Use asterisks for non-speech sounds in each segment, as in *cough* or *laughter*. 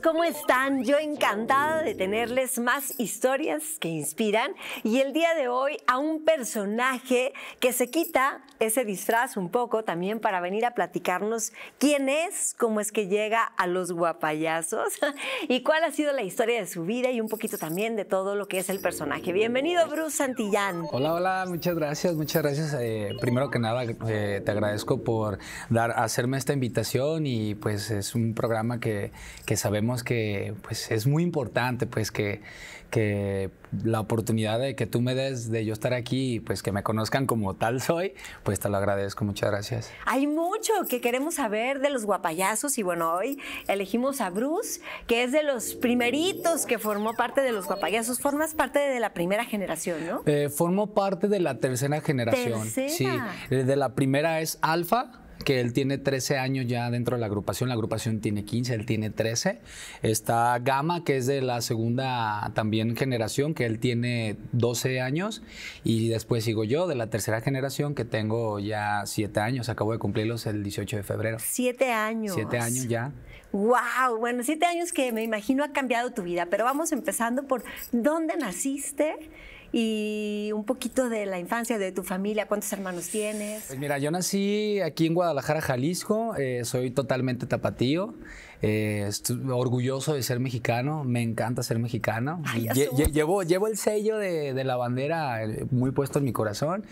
¿cómo están? Yo encantada de tenerles más historias que inspiran y el día de hoy a un personaje que se quita ese disfraz un poco también para venir a platicarnos quién es, cómo es que llega a los guapayazos *laughs* y cuál ha sido la historia de su vida y un poquito también de todo lo que es el personaje. Bienvenido Bruce Santillán. Hola, hola, muchas gracias, muchas gracias. Eh, primero que nada, eh, te agradezco por dar, hacerme esta invitación y pues es un programa que sabemos que pues, es muy importante pues, que, que la oportunidad de que tú me des de yo estar aquí pues que me conozcan como tal soy, pues te lo agradezco, muchas gracias. Hay mucho que queremos saber de los guapayazos y bueno, hoy elegimos a Bruce, que es de los primeritos que formó parte de los guapayazos. Formas parte de la primera generación, ¿no? Eh, formo parte de la tercera generación. Sí, eh, de la primera es Alfa, que él tiene 13 años ya dentro de la agrupación, la agrupación tiene 15, él tiene 13. Está Gama, que es de la segunda también generación, que él tiene 12 años. Y después sigo yo, de la tercera generación, que tengo ya 7 años, acabo de cumplirlos el 18 de febrero. 7 años. 7 años ya. ¡Wow! Bueno, 7 años que me imagino ha cambiado tu vida, pero vamos empezando por dónde naciste y un poquito de la infancia, de tu familia, cuántos hermanos tienes. Pues mira, yo nací aquí en Guadalajara, Jalisco, eh, soy totalmente tapatío. Eh, estoy orgulloso de ser mexicano, me encanta ser mexicano. llevo, el sello de, la bandera eh, muy puesto en mi corazón.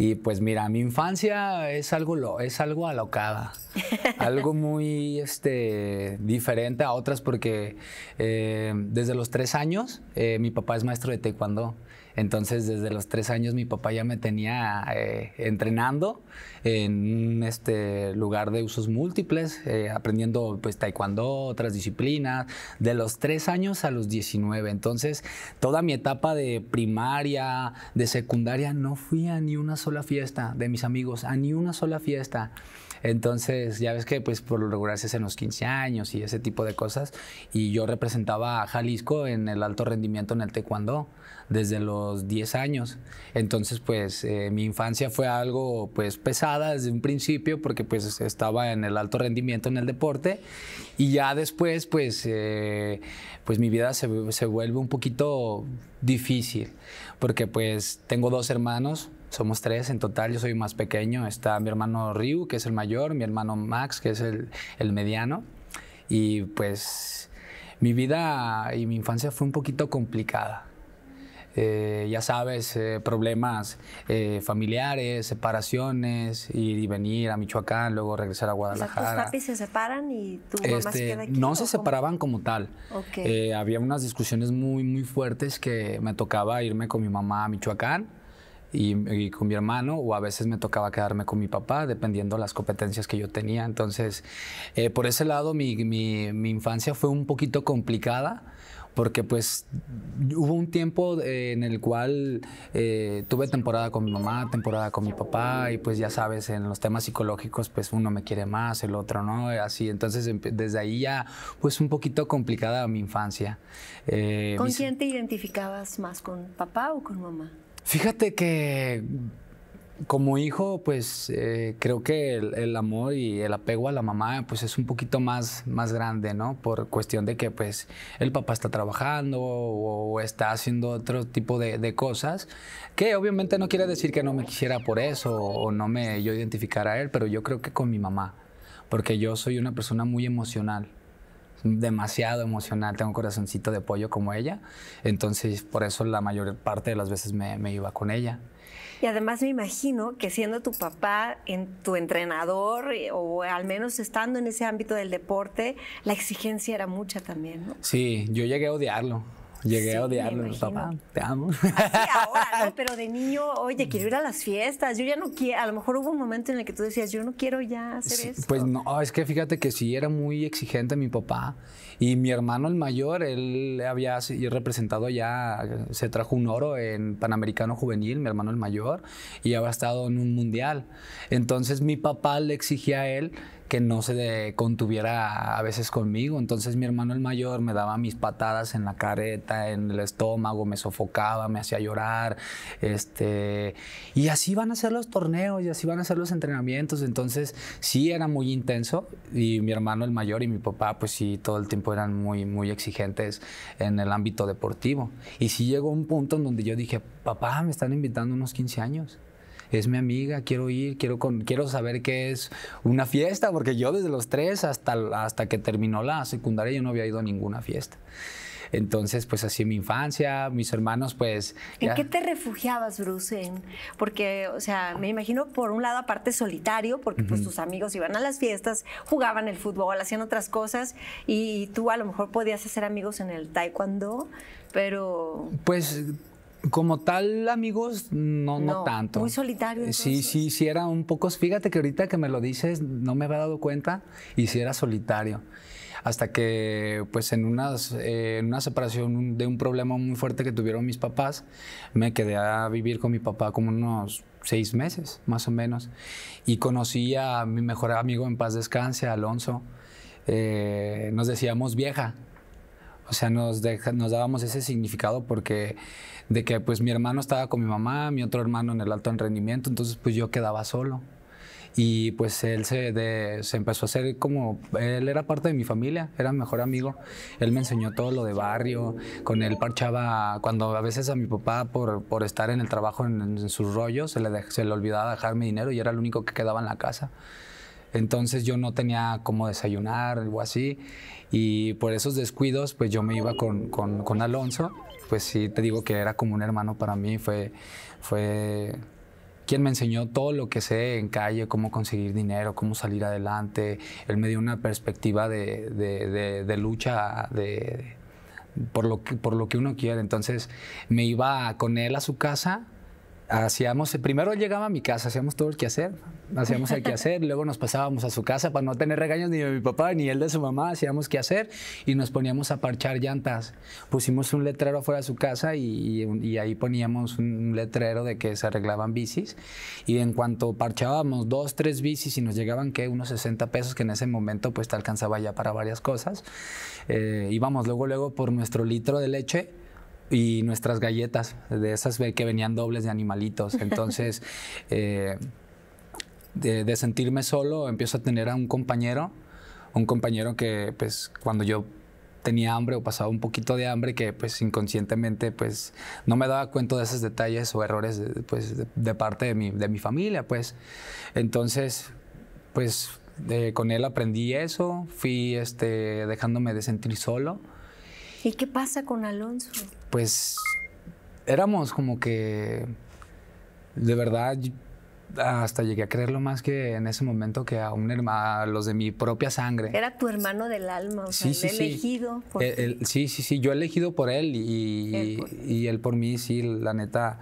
Y pues mira, mi infancia es algo, es algo alocada, *laughs* algo muy este, diferente a otras porque desde los tres años mi papá es maestro de taekwondo. Entonces, desde los tres años mi papá ya me tenía eh, entrenando en este lugar de usos múltiples, eh, aprendiendo pues taekwondo, otras disciplinas, de los tres años a los 19. Entonces, toda mi etapa de primaria, de secundaria, no fui a ni una sola fiesta de mis amigos, a ni una sola fiesta. Entonces, ya ves que pues por lo regular se hacen los 15 años y ese tipo de cosas. Y yo representaba a Jalisco en el alto rendimiento en el taekwondo desde los 10 años. Entonces, pues eh, mi infancia fue algo pues pesada desde un principio porque pues estaba en el alto rendimiento en el deporte y ya después pues, eh, pues mi vida se, vuelve un poquito difícil porque pues tengo dos hermanos, somos tres en total, yo soy más pequeño, está mi hermano Ryu, que es el mayor, mi hermano Max, que es el, el mediano, y pues mi vida y mi infancia fue un poquito complicada eh, ya sabes, eh, problemas eh, familiares, separaciones, ir y venir a Michoacán, luego regresar a Guadalajara. papis se separan y tu mamá se este, aquí? No se separaban como tal. había unas discusiones muy, muy fuertes que me tocaba irme con mi mamá a Michoacán. Y, con mi hermano, o a veces me tocaba quedarme con mi papá, dependiendo las competencias que yo tenía. Entonces, por ese lado, mi, infancia fue un poquito complicada, porque pues hubo un tiempo eh, en el cual eh, tuve temporada con mi mamá, temporada con mi papá y pues ya sabes, en los temas psicológicos pues uno me quiere más, el otro no, eh, así, entonces em, desde ahí ya pues un poquito complicada mi infancia. ¿Con quién te identificabas más, con papá o con mamá? Fíjate que como hijo, pues eh, creo que el, amor y el apego a la mamá pues es un poquito más, grande, ¿no? Por cuestión de que pues, el papá está trabajando o, está haciendo otro tipo de, cosas, que obviamente no quiere decir que no me quisiera por eso o no me yo identificara a él, pero yo creo que con mi mamá, porque yo soy una persona muy emocional demasiado emocional, tengo un corazoncito de pollo como ella, entonces por eso la mayor parte de las veces me, iba con ella. Y además me imagino que siendo tu papá, tu entrenador eh, o al menos estando en ese ámbito del deporte, la exigencia era mucha también. Sí, yo llegué a odiarlo. Llegué a odiarlo, papá, te amo. Sí, ahora, ¿no? *laughs* Pero de niño, oye, quiero ir a las fiestas, yo ya no quiero, a lo mejor hubo un momento en el que tú decías, yo no quiero ya hacer eso. Pues no, ah, es que fíjate que sí era muy exigente mi papá y mi hermano el mayor, él había representado ya, se trajo un oro en Panamericano Juvenil, mi hermano el mayor, y había estado en un mundial. Entonces mi papá le exigía a él que no se contuviera a veces conmigo. Entonces mi hermano el mayor me daba mis patadas en la careta, en el estómago, me sofocaba, me hacía llorar. Este, y así van a ser los torneos y así van a ser los entrenamientos. Entonces sí era muy intenso y mi hermano el mayor y mi papá pues sí todo el tiempo eran muy, muy exigentes en el ámbito deportivo. Y sí llegó un punto en donde yo dije, papá, me están invitando unos 15 años es mi amiga, quiero ir, quiero, con, quiero saber qué es una fiesta, porque yo desde los tres hasta, hasta que terminó la secundaria yo no había ido a ninguna fiesta. Entonces, pues así mi infancia, mis hermanos, pues... ¿En qué te refugiabas, Bruce? Porque, o sea, me imagino por un lado aparte solitario, porque pues tus amigos iban a las fiestas, jugaban el fútbol, hacían otras cosas, y tú a lo mejor podías hacer amigos en el taekwondo, pero... Pues como tal, amigos, no, no, tanto. Muy solitario. Eh, sí, sí, sí, era un poco. Fíjate que ahorita que me lo dices, no me había dado cuenta y sí era solitario. Hasta que, pues, en, unas, eh, en una separación de un problema muy fuerte que tuvieron mis papás, me quedé a vivir con mi papá como unos seis meses, más o menos. Y conocí a mi mejor amigo en paz descanse, Alonso. Eh, nos decíamos vieja. O sea, nos, nos dábamos ese significado porque de que pues mi hermano estaba con mi mamá, mi otro hermano en el alto rendimiento, entonces pues yo quedaba solo. Y pues él se, empezó a hacer como, él era parte de mi familia, era mi mejor amigo. Él me enseñó todo lo de barrio, con él parchaba, cuando a veces a mi papá por, estar en el trabajo en, sus rollos, se le, se le olvidaba dejarme dinero y era el único que quedaba en la casa. Entonces yo no tenía cómo desayunar, algo así. Y por esos descuidos, pues yo me iba con, con, con Alonso pues sí, te digo que era como un hermano para mí, fue, fue quien me enseñó todo lo que sé en calle, cómo conseguir dinero, cómo salir adelante. Él me dio una perspectiva de, de, de, de lucha por, lo que, por lo que uno quiere. Entonces me iba con él a su casa hacíamos, primero llegaba a mi casa, hacíamos todo el hacer hacíamos el hacer *laughs* luego nos pasábamos a su casa para no tener regaños ni de mi papá ni él de su mamá, hacíamos hacer y nos poníamos a parchar llantas. Pusimos un letrero afuera de su casa y, ahí poníamos un letrero de que se arreglaban bicis y en cuanto parchábamos dos, tres bicis y nos llegaban que unos 60 pesos que en ese momento pues te alcanzaba ya para varias cosas, eh, íbamos luego, luego por nuestro litro de leche y nuestras galletas, de esas que venían dobles de animalitos. *laughs* Entonces, eh, de, sentirme solo, empiezo a tener a un compañero, un compañero que pues cuando yo tenía hambre o pasaba un poquito de hambre que pues inconscientemente pues no me daba cuenta de esos detalles o errores pues de, parte de mi, familia pues entonces pues con él aprendí eso fui este dejándome de sentir solo ¿Y qué pasa con Alonso? Pues éramos como que, de verdad, hasta llegué a creerlo más que en ese momento que a un hermano, los de mi propia sangre. Era tu hermano del alma, o sí, sea, sí, elegido sí. por él, Sí, sí, sí, yo elegido por él y él por, mí, sí, la neta,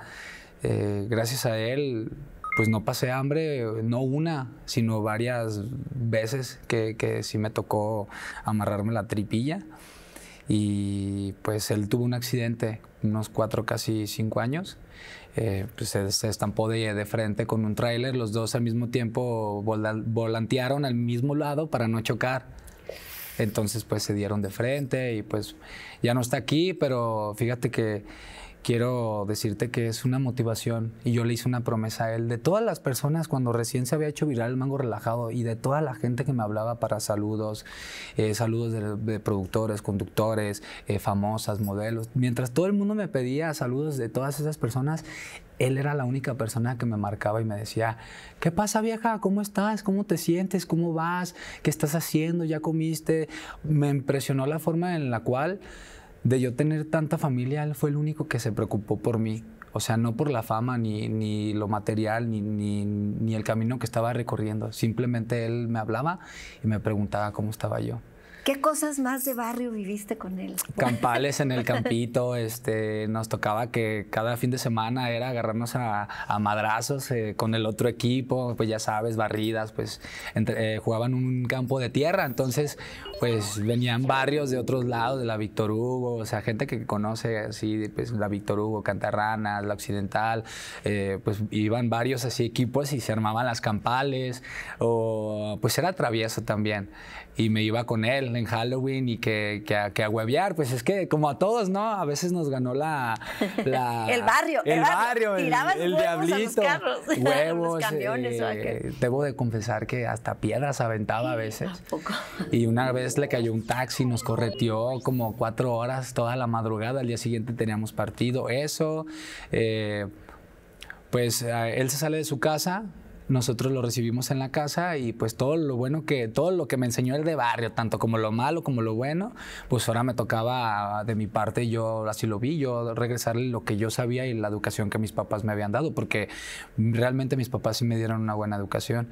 eh, gracias a él, pues no pasé hambre, no una, sino varias veces que, que sí me tocó amarrarme la tripilla y pues él tuvo un accidente unos cuatro, casi cinco años. Eh, pues se, estampó de, frente con un tráiler, los dos al mismo tiempo volantearon al mismo lado para no chocar. Entonces pues se dieron de frente y pues ya no está aquí, pero fíjate que quiero decirte que es una motivación y yo le hice una promesa a él de todas las personas cuando recién se había hecho viral el mango relajado y de toda la gente que me hablaba para saludos, eh, saludos de, productores, conductores, eh, famosas, modelos. Mientras todo el mundo me pedía saludos de todas esas personas, él era la única persona que me marcaba y me decía, ¿qué pasa vieja? ¿Cómo estás? ¿Cómo te sientes? ¿Cómo vas? ¿Qué estás haciendo? ¿Ya comiste? Me impresionó la forma en la cual de yo tener tanta familia, él fue el único que se preocupó por mí. O sea, no por la fama, ni, ni lo material, ni, ni el camino que estaba recorriendo. Simplemente él me hablaba y me preguntaba cómo estaba yo. ¿Qué cosas más de barrio viviste con él? Campales en el *laughs* campito, este, nos tocaba que cada fin de semana era agarrarnos a, madrazos eh, con el otro equipo, pues ya sabes, barridas, pues eh, jugaban un campo de tierra, entonces pues venían barrios de otros lados, de la Victor Hugo, o sea, gente que conoce así, pues la Victor Hugo, Cantarranas, la Occidental, eh, pues iban varios así equipos y se armaban las campales, o pues era travieso también, y me iba con él en Halloween y que, que, a, pues es que como a todos, ¿no? A veces nos ganó la... *laughs* el barrio. El, barrio, diablito. huevos. los eh, debo de confesar que hasta piedras aventaba a veces. *laughs* Y una vez le cayó un taxi, nos correteó como cuatro horas toda la madrugada, al día siguiente teníamos partido, eso. Eh, pues eh, él se sale de su casa, nosotros lo recibimos en la casa y pues todo lo bueno que, todo lo que me enseñó el de barrio, tanto como lo malo como lo bueno, pues ahora me tocaba de mi parte, yo así lo vi, yo regresarle lo que yo sabía y la educación que mis papás me habían dado, porque realmente mis papás sí me dieron una buena educación.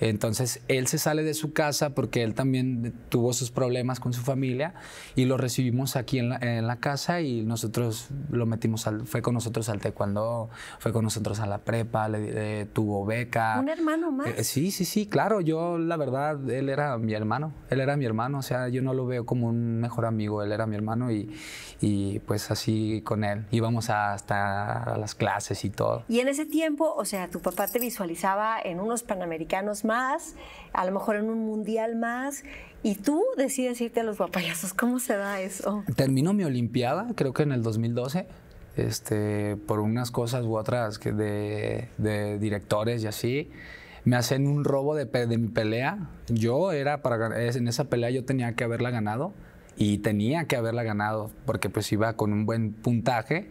Entonces él se sale de su casa porque él también tuvo sus problemas con su familia y lo recibimos aquí en la, casa y nosotros lo metimos, al, fue con nosotros al taekwondo, fue con nosotros a la prepa, le, eh, tuvo beca un hermano eh, más. sí, sí, sí, claro, yo la verdad, él era mi hermano, él era mi hermano, o sea, yo no lo veo como un mejor amigo, él era mi hermano y, pues así con él, íbamos hasta las clases y todo. Y en ese tiempo, o sea, tu papá te visualizaba en unos Panamericanos más, a lo mejor en un Mundial más, y tú decides irte a los guapayazos, ¿cómo se da eso? Terminó mi Olimpiada, creo que en el 2012. Este, por unas cosas u otras de, directores y así, me hacen un robo de, mi pelea. Yo era para en esa pelea yo tenía que haberla ganado y tenía que haberla ganado porque pues iba con un buen puntaje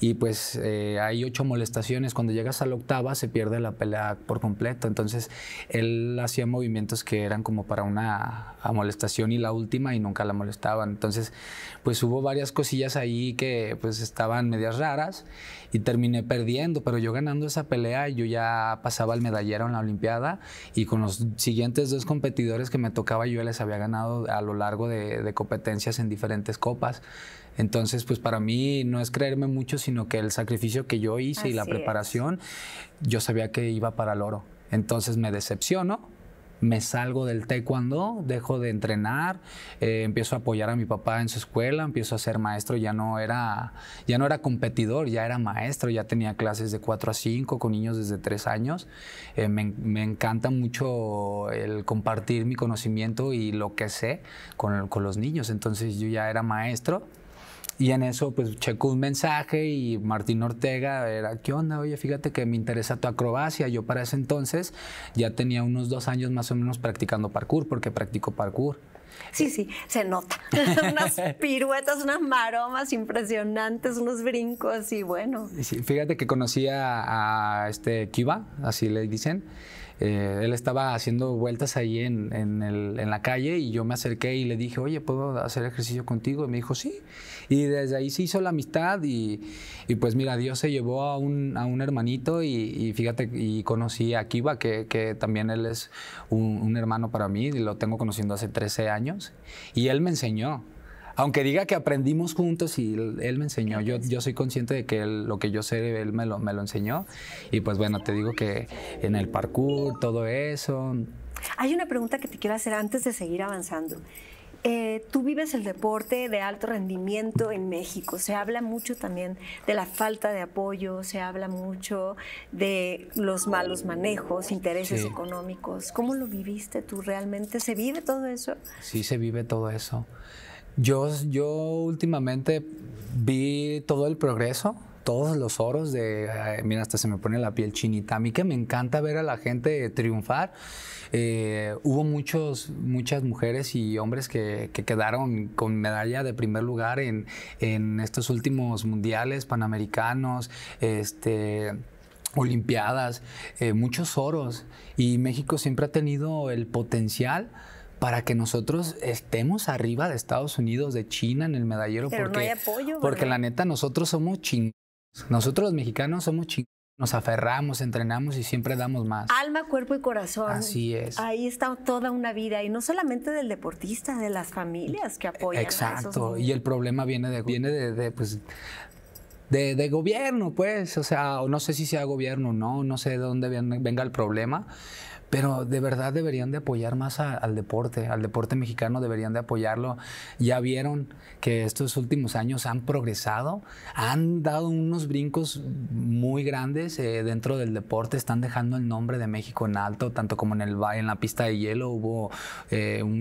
y pues eh, hay ocho molestaciones. Cuando llegas a la octava se pierde la pelea por completo. Entonces él hacía movimientos que eran como para una molestación y la última y nunca la molestaban. Entonces pues hubo varias cosillas ahí que pues estaban medias raras y terminé perdiendo, pero yo ganando esa pelea, yo ya pasaba el medallero en la Olimpiada y con los siguientes dos competidores que me tocaba yo les había ganado a lo largo de, competencias en diferentes copas. Entonces, pues para mí no es creerme mucho, sino que el sacrificio que yo hice y la preparación, yo sabía que iba para el oro. Entonces me decepciono, me salgo del taekwondo, dejo de entrenar, eh, empiezo a apoyar a mi papá en su escuela, empiezo a ser maestro, ya no era ya no era competidor, ya era maestro, ya tenía clases de 4 a 5 con niños desde 3 años. Eh, me, encanta mucho el compartir mi conocimiento y lo que sé con los niños, entonces yo ya era maestro y en eso, pues checó un mensaje y Martín Ortega era, ¿qué onda? Oye, fíjate que me interesa tu acrobacia. Yo para ese entonces ya tenía unos dos años más o menos practicando parkour, porque practico parkour. Sí, sí, se nota. *laughs* unas piruetas, unas maromas impresionantes, unos brincos y bueno. fíjate que conocí a, este Kiba, así le dicen eh, él estaba haciendo vueltas ahí en, la calle y yo me acerqué y le dije, oye, ¿puedo hacer ejercicio contigo? Y me dijo, sí. Y desde ahí se hizo la amistad y, pues mira, Dios se llevó a un, hermanito y, fíjate, y conocí a Kiba que, también él es un, un hermano para mí, y lo tengo conociendo hace 13 años, y él me enseñó. Aunque diga que aprendimos juntos y él, me enseñó, yo, yo soy consciente de que lo que yo sé, él me lo, enseñó. Y pues bueno, te digo que en el parkour, todo eso. Hay una pregunta que te quiero hacer antes de seguir avanzando. Eh, tú vives el deporte de alto rendimiento en México. Se habla mucho también de la falta de apoyo, se habla mucho de los malos manejos, intereses económicos. ¿Cómo lo viviste tú realmente? ¿Se vive todo eso? Sí, se vive todo eso. Yo, últimamente vi todo el progreso, todos los oros de, mira, hasta se me pone la piel chinita. A mí que me encanta ver a la gente triunfar. Eh, hubo muchas mujeres y hombres que, quedaron con medalla de primer lugar en, estos últimos mundiales panamericanos, este, olimpiadas, eh, muchos oros. Y México siempre ha tenido el potencial para que nosotros estemos arriba de Estados Unidos, de China en el medallero. porque, apoyo. Porque la neta, nosotros somos chingados. Nosotros los mexicanos somos chingados. Nos aferramos, entrenamos y siempre damos más. Alma, cuerpo y corazón. Así es. Ahí está toda una vida y no solamente del deportista, de las familias que apoyan. Exacto. Y el problema viene de viene de, pues de, de, gobierno, pues, o sea, no sé si sea gobierno o no, no sé de dónde venga el problema, pero de verdad deberían de apoyar más al deporte, al deporte mexicano deberían de apoyarlo. Ya vieron que estos últimos años han progresado, han dado unos brincos muy grandes eh, dentro del deporte, están dejando el nombre de México en alto, tanto como en el en la pista de hielo hubo eh, un,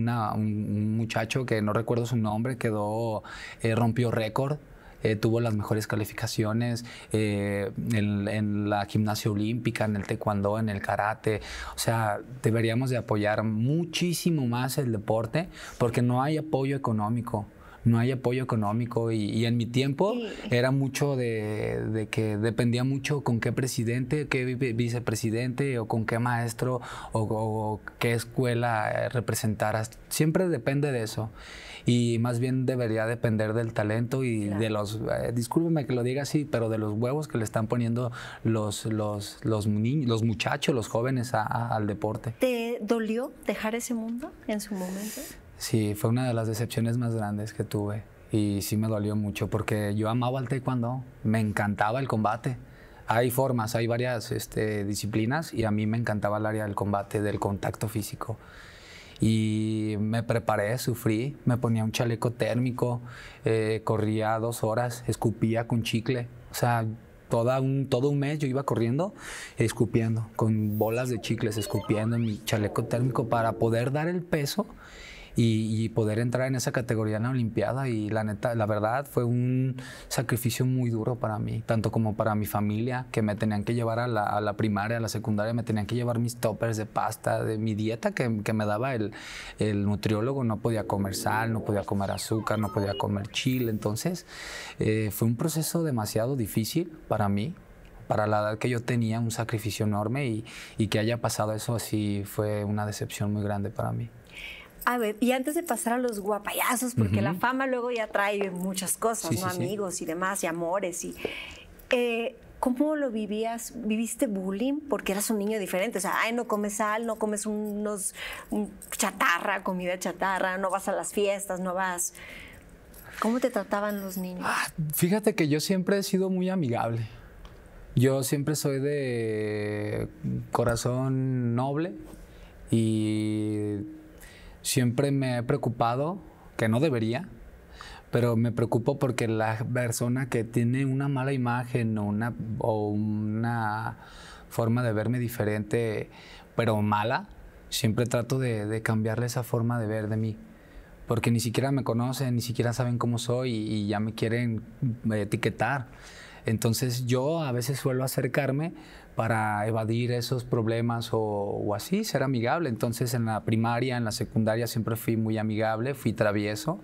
muchacho que no recuerdo su nombre, quedó eh, rompió récord eh, tuvo las mejores calificaciones eh, en, la gimnasia olímpica, en el taekwondo, en el karate. O sea, deberíamos de apoyar muchísimo más el deporte porque no hay apoyo económico. No hay apoyo económico y, en mi tiempo era mucho de, que dependía mucho con qué presidente, qué vicepresidente o con qué maestro o, o qué escuela eh, representaras. Siempre depende de eso y más bien debería depender del talento y de los, eh, discúlpeme que lo diga así, pero de los huevos que le están poniendo los, los, los, los muchachos, los jóvenes al deporte. ¿Te dolió dejar ese mundo en su momento? Sí, fue una de las decepciones más grandes que tuve y sí me dolió mucho porque yo amaba el taekwondo, me encantaba el combate. Hay formas, hay varias este, disciplinas y a mí me encantaba el área del combate, del contacto físico y me preparé, sufrí, me ponía un chaleco térmico, eh, corría dos horas, escupía con chicle, o sea, todo un mes yo iba corriendo escupiendo, con bolas de chicles, escupiendo en mi chaleco térmico para poder dar el peso y, poder entrar en esa categoría en la Olimpiada. Y la neta, la verdad, fue un sacrificio muy duro para mí, tanto como para mi familia, que me tenían que llevar a la, primaria, a la secundaria, me tenían que llevar mis toppers de pasta, de mi dieta que, me daba el, nutriólogo. No podía comer sal, no podía comer azúcar, no podía comer chile. Entonces, eh, fue un proceso demasiado difícil para mí, para la edad que yo tenía, un sacrificio enorme y, y, que haya pasado eso así fue una decepción muy grande para mí a ver, y antes de pasar a los guapayazos, porque la fama luego ya trae muchas cosas, ¿no? Amigos y demás, y amores. y eh, ¿Cómo lo vivías? ¿Viviste bullying? Porque eras un niño diferente. O sea, ay, no comes sal, no comes unos chatarra, comida chatarra, no vas a las fiestas, no vas. ¿Cómo te trataban los niños? Ah, fíjate que yo siempre he sido muy amigable. Yo siempre soy de corazón noble y siempre me he preocupado, que no debería, pero me preocupo porque la persona que tiene una mala imagen o una, o una forma de verme diferente, pero mala, siempre trato de, cambiarle esa forma de ver de mí. Porque ni siquiera me conocen, ni siquiera saben cómo soy y ya me quieren etiquetar. Entonces yo a veces suelo acercarme para evadir esos problemas o, así, ser amigable. Entonces en la primaria, en la secundaria siempre fui muy amigable, fui travieso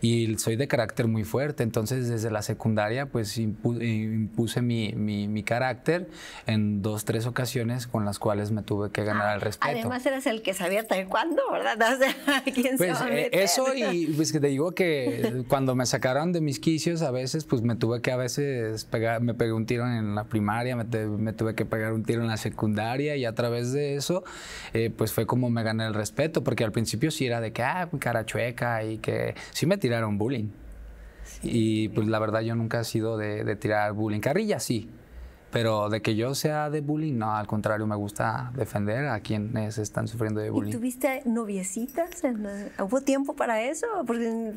y soy de carácter muy fuerte. Entonces desde la secundaria pues impuse mi, mi, carácter en dos, tres ocasiones con las cuales me tuve que ganar el respeto. Además eras el que sabía cuándo ¿verdad? *laughs* ¿quién pues, eh, eso y pues que te digo que cuando me sacaron de mis quicios a veces pues me tuve que a veces me pegué en la primaria, me, me tuve que pegar un tiro en la secundaria y a través de eso, eh, pues fue como me gané el respeto, porque al principio sí era de que, ah, cara chueca y que sí me tiraron bullying. Y pues la verdad yo nunca he sido de, de tirar bullying. Carrilla sí, pero de que yo sea de bullying, no, al contrario, me gusta defender a quienes están sufriendo de bullying. ¿Y tuviste noviecitas? Eh, ¿Hubo tiempo para eso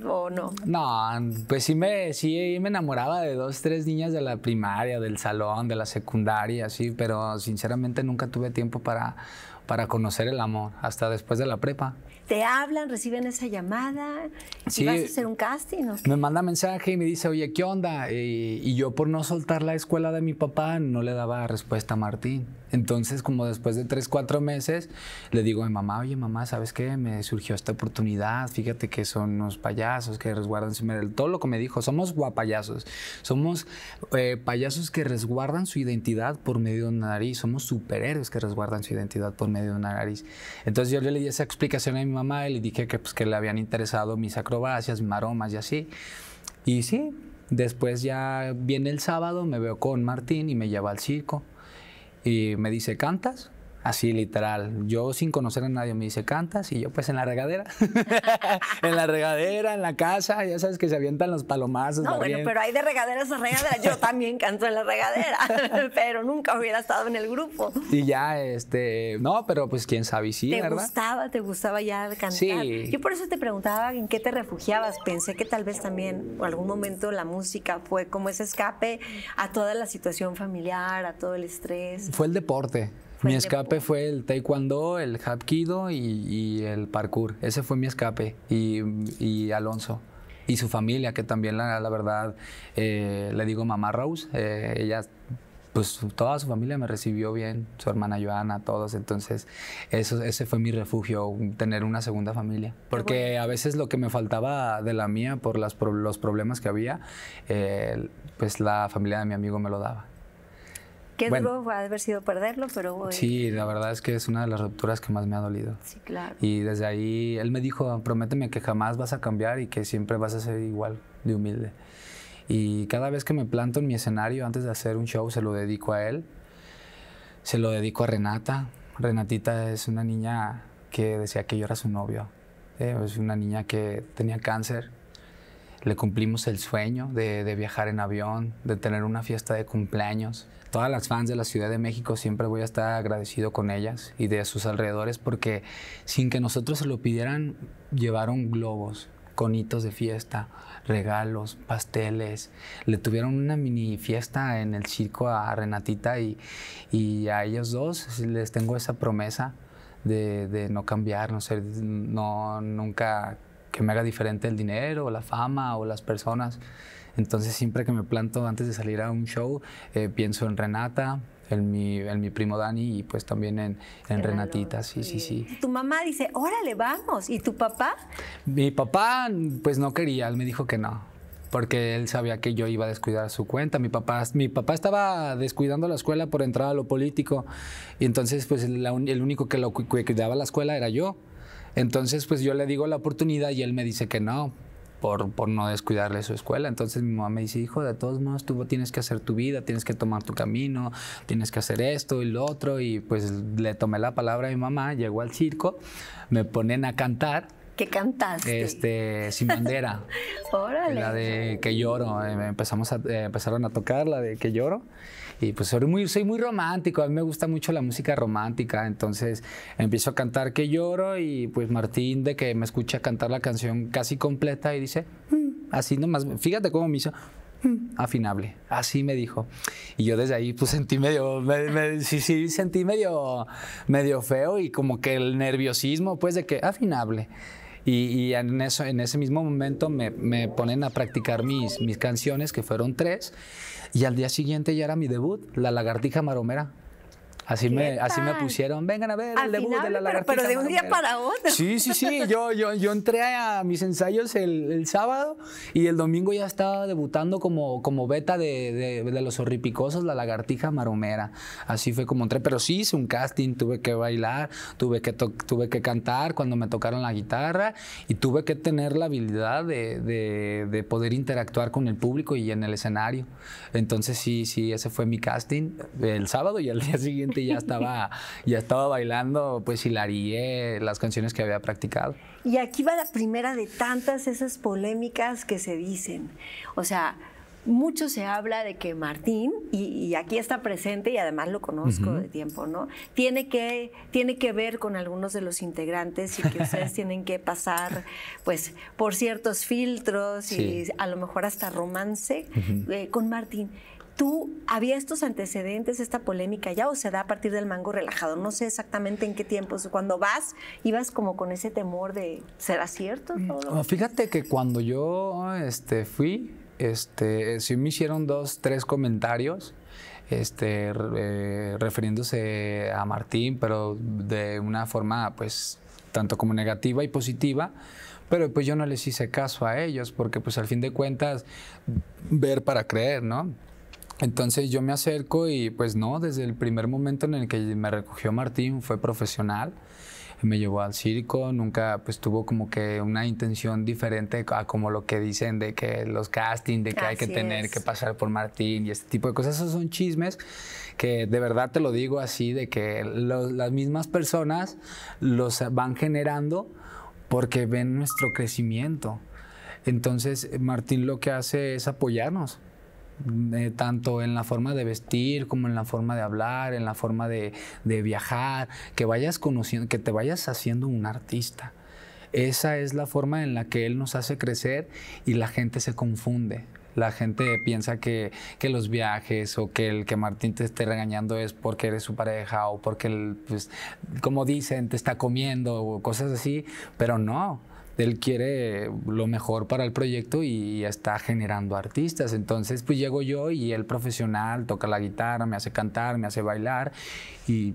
o no? No, pues sí me, sí me enamoraba de dos, tres niñas de la primaria, del salón, de la secundaria, sí, pero sinceramente nunca tuve tiempo para, para conocer el amor, hasta después de la prepa te hablan, reciben esa llamada, Si vas a hacer un casting. me manda mensaje y me dice, oye, ¿qué onda? Y, eh, y yo por no soltar la escuela de mi papá no le daba respuesta a Martín. Entonces, como después de tres, cuatro meses, le digo a mi mamá, oye, mamá, ¿sabes qué? Me surgió esta oportunidad, fíjate que son unos payasos que resguardan su identidad. Todo lo que me dijo, somos guapayasos, somos eh, payasos que resguardan su identidad por medio de una nariz, somos superhéroes que resguardan su identidad por medio de una nariz. Entonces yo le di esa explicación a mi mamá y le dije que, pues, que le habían interesado mis acrobacias, mis maromas y así. Y sí, después ya viene el sábado, me veo con Martín y me lleva al circo y me dice, ¿cantas? Así literal. Yo sin conocer a nadie me dice, ¿cantas? Y yo pues en la regadera. *laughs* en la regadera, en la casa, ya sabes que se avientan los palomazos. No, bueno, pero hay de regaderas a regaderas. Yo también canto en la regadera, *laughs* pero nunca hubiera estado en el grupo. Y ya, este, no, pero pues quién sabe, sí, ¿Te gustaba, te gustaba ya cantar? Sí. Yo por eso te preguntaba en qué te refugiabas. Pensé que tal vez también en algún momento la música fue como ese escape a toda la situación familiar, a todo el estrés. Fue el deporte mi escape fue el taekwondo, el hapkido y, el parkour. Ese fue mi escape y, Alonso y su familia, que también la, verdad eh, le digo mamá Rose, eh, ella pues toda su familia me recibió bien, su hermana Joana, todos, entonces ese fue mi refugio, tener una segunda familia, porque a veces lo que me faltaba de la mía por los problemas que había, eh, pues la familia de mi amigo me lo daba. Qué duro haber sido perderlo, pero Sí, la verdad es que es una de las rupturas que más me ha dolido. Sí, claro. Y desde ahí él me dijo, prométeme que jamás vas a cambiar y que siempre vas a ser igual de humilde. Y cada vez que me planto en mi escenario antes de hacer un show, se lo dedico a él, se lo dedico a Renata. Renatita es una niña que decía que yo era su novio. Eh, es una niña que tenía cáncer. Le cumplimos el sueño de viajar en avión, de tener una fiesta de cumpleaños todas las fans de la Ciudad de México siempre voy a estar agradecido con ellas y de sus alrededores porque sin que nosotros se lo pidieran, llevaron globos, conitos de fiesta, regalos, pasteles. Le tuvieron una mini fiesta en el circo a Renatita y, y a ellos dos les tengo esa promesa de, de, no cambiar, no ser, no, nunca que me haga diferente el dinero o la fama o las personas. Entonces siempre que me planto antes de salir a un show, eh, pienso en Renata, en mi, en mi, primo Dani y pues también en, en Renatita, sí, sí, sí. Tu mamá dice, órale, vamos. ¿Y tu papá? Mi papá pues no quería, él me dijo que no porque él sabía que yo iba a descuidar su cuenta. Mi papá, mi papá estaba descuidando la escuela por entrar a lo político y entonces pues el único que lo que cuidaba la escuela era yo. Entonces pues yo le digo la oportunidad y él me dice que no, por, por, no descuidarle su escuela. Entonces mi mamá me dice, hijo, de todos modos, tú tienes que hacer tu vida, tienes que tomar tu camino, tienes que hacer esto y lo otro. Y pues le tomé la palabra a mi mamá, llegó al circo, me ponen a cantar. ¿Qué cantaste? Este, Sin Bandera. *laughs* La de Que Lloro. Eh, empezamos eh, empezaron a tocar la de Que Lloro. Y pues soy muy, soy muy romántico, a mí me gusta mucho la música romántica, entonces empiezo a cantar que lloro y pues Martín de que me escucha cantar la canción casi completa y dice, mm", así nomás, fíjate cómo me hizo, mm", afinable. Así me dijo. Y yo desde ahí pues sentí medio, sí, sí, sentí medio, medio feo y como que el nerviosismo pues de que afinable. Y, en, eso, en ese mismo momento me, me, ponen a practicar mis, mis canciones, que fueron tres. Y al día siguiente ya era mi debut, La Lagartija Maromera. Así me, así me pusieron, vengan a ver el debut de la lagartija. Pero, de un día para otro. Sí, sí, sí. Yo, yo, yo entré a mis ensayos el, sábado y el domingo ya estaba debutando como, como beta de, los horripicosos, la lagartija maromera. Así fue como entré. Pero sí hice un casting, tuve que bailar, tuve que, tuve que cantar cuando me tocaron la guitarra y tuve que tener la habilidad de, de poder interactuar con el público y en el escenario. Entonces sí, sí, ese fue mi casting el sábado y al día siguiente y ya estaba, ya estaba bailando, pues hilarillé las canciones que había practicado. Y aquí va la primera de tantas esas polémicas que se dicen. O sea, mucho se habla de que Martín, y, aquí está presente y además lo conozco de tiempo, ¿no? Tiene que, tiene que ver con algunos de los integrantes y que ustedes *laughs* tienen que pasar, pues, por ciertos filtros y a lo mejor hasta romance eh, con Martín. ¿Tú había estos antecedentes, esta polémica ya o se da a partir del mango relajado? No sé exactamente en qué tiempos. Cuando vas, ibas como con ese temor de ¿será cierto? Mm, oh, fíjate que cuando yo este, fui, este, sí me hicieron dos, tres comentarios. Este, refiriéndose a Martín, pero de una forma, pues, tanto como negativa y positiva, pero pues yo no les hice caso a ellos, porque pues al fin de cuentas, ver para creer, ¿no? Entonces yo me acerco y pues no, desde el primer momento en el que me recogió Martín fue profesional, me llevó al circo, nunca pues tuvo como que una intención diferente a como lo que dicen de que los castings, de que hay que tener que pasar por Martín y este tipo de cosas, esos son chismes que de verdad te lo digo así, de que las mismas personas los van generando porque ven nuestro crecimiento. Entonces Martín lo que hace es apoyarnos eh, tanto en la forma de vestir como en la forma de hablar, en la forma de, viajar, que vayas conociendo, que te vayas haciendo un artista. Esa es la forma en la que Él nos hace crecer y la gente se confunde. La gente piensa que, los viajes o que el que Martín te esté regañando es porque eres su pareja o porque, él pues, como dicen, te está comiendo o cosas así, pero no él quiere lo mejor para el proyecto y está generando artistas. Entonces, pues llego yo y el profesional toca la guitarra, me hace cantar, me hace bailar y,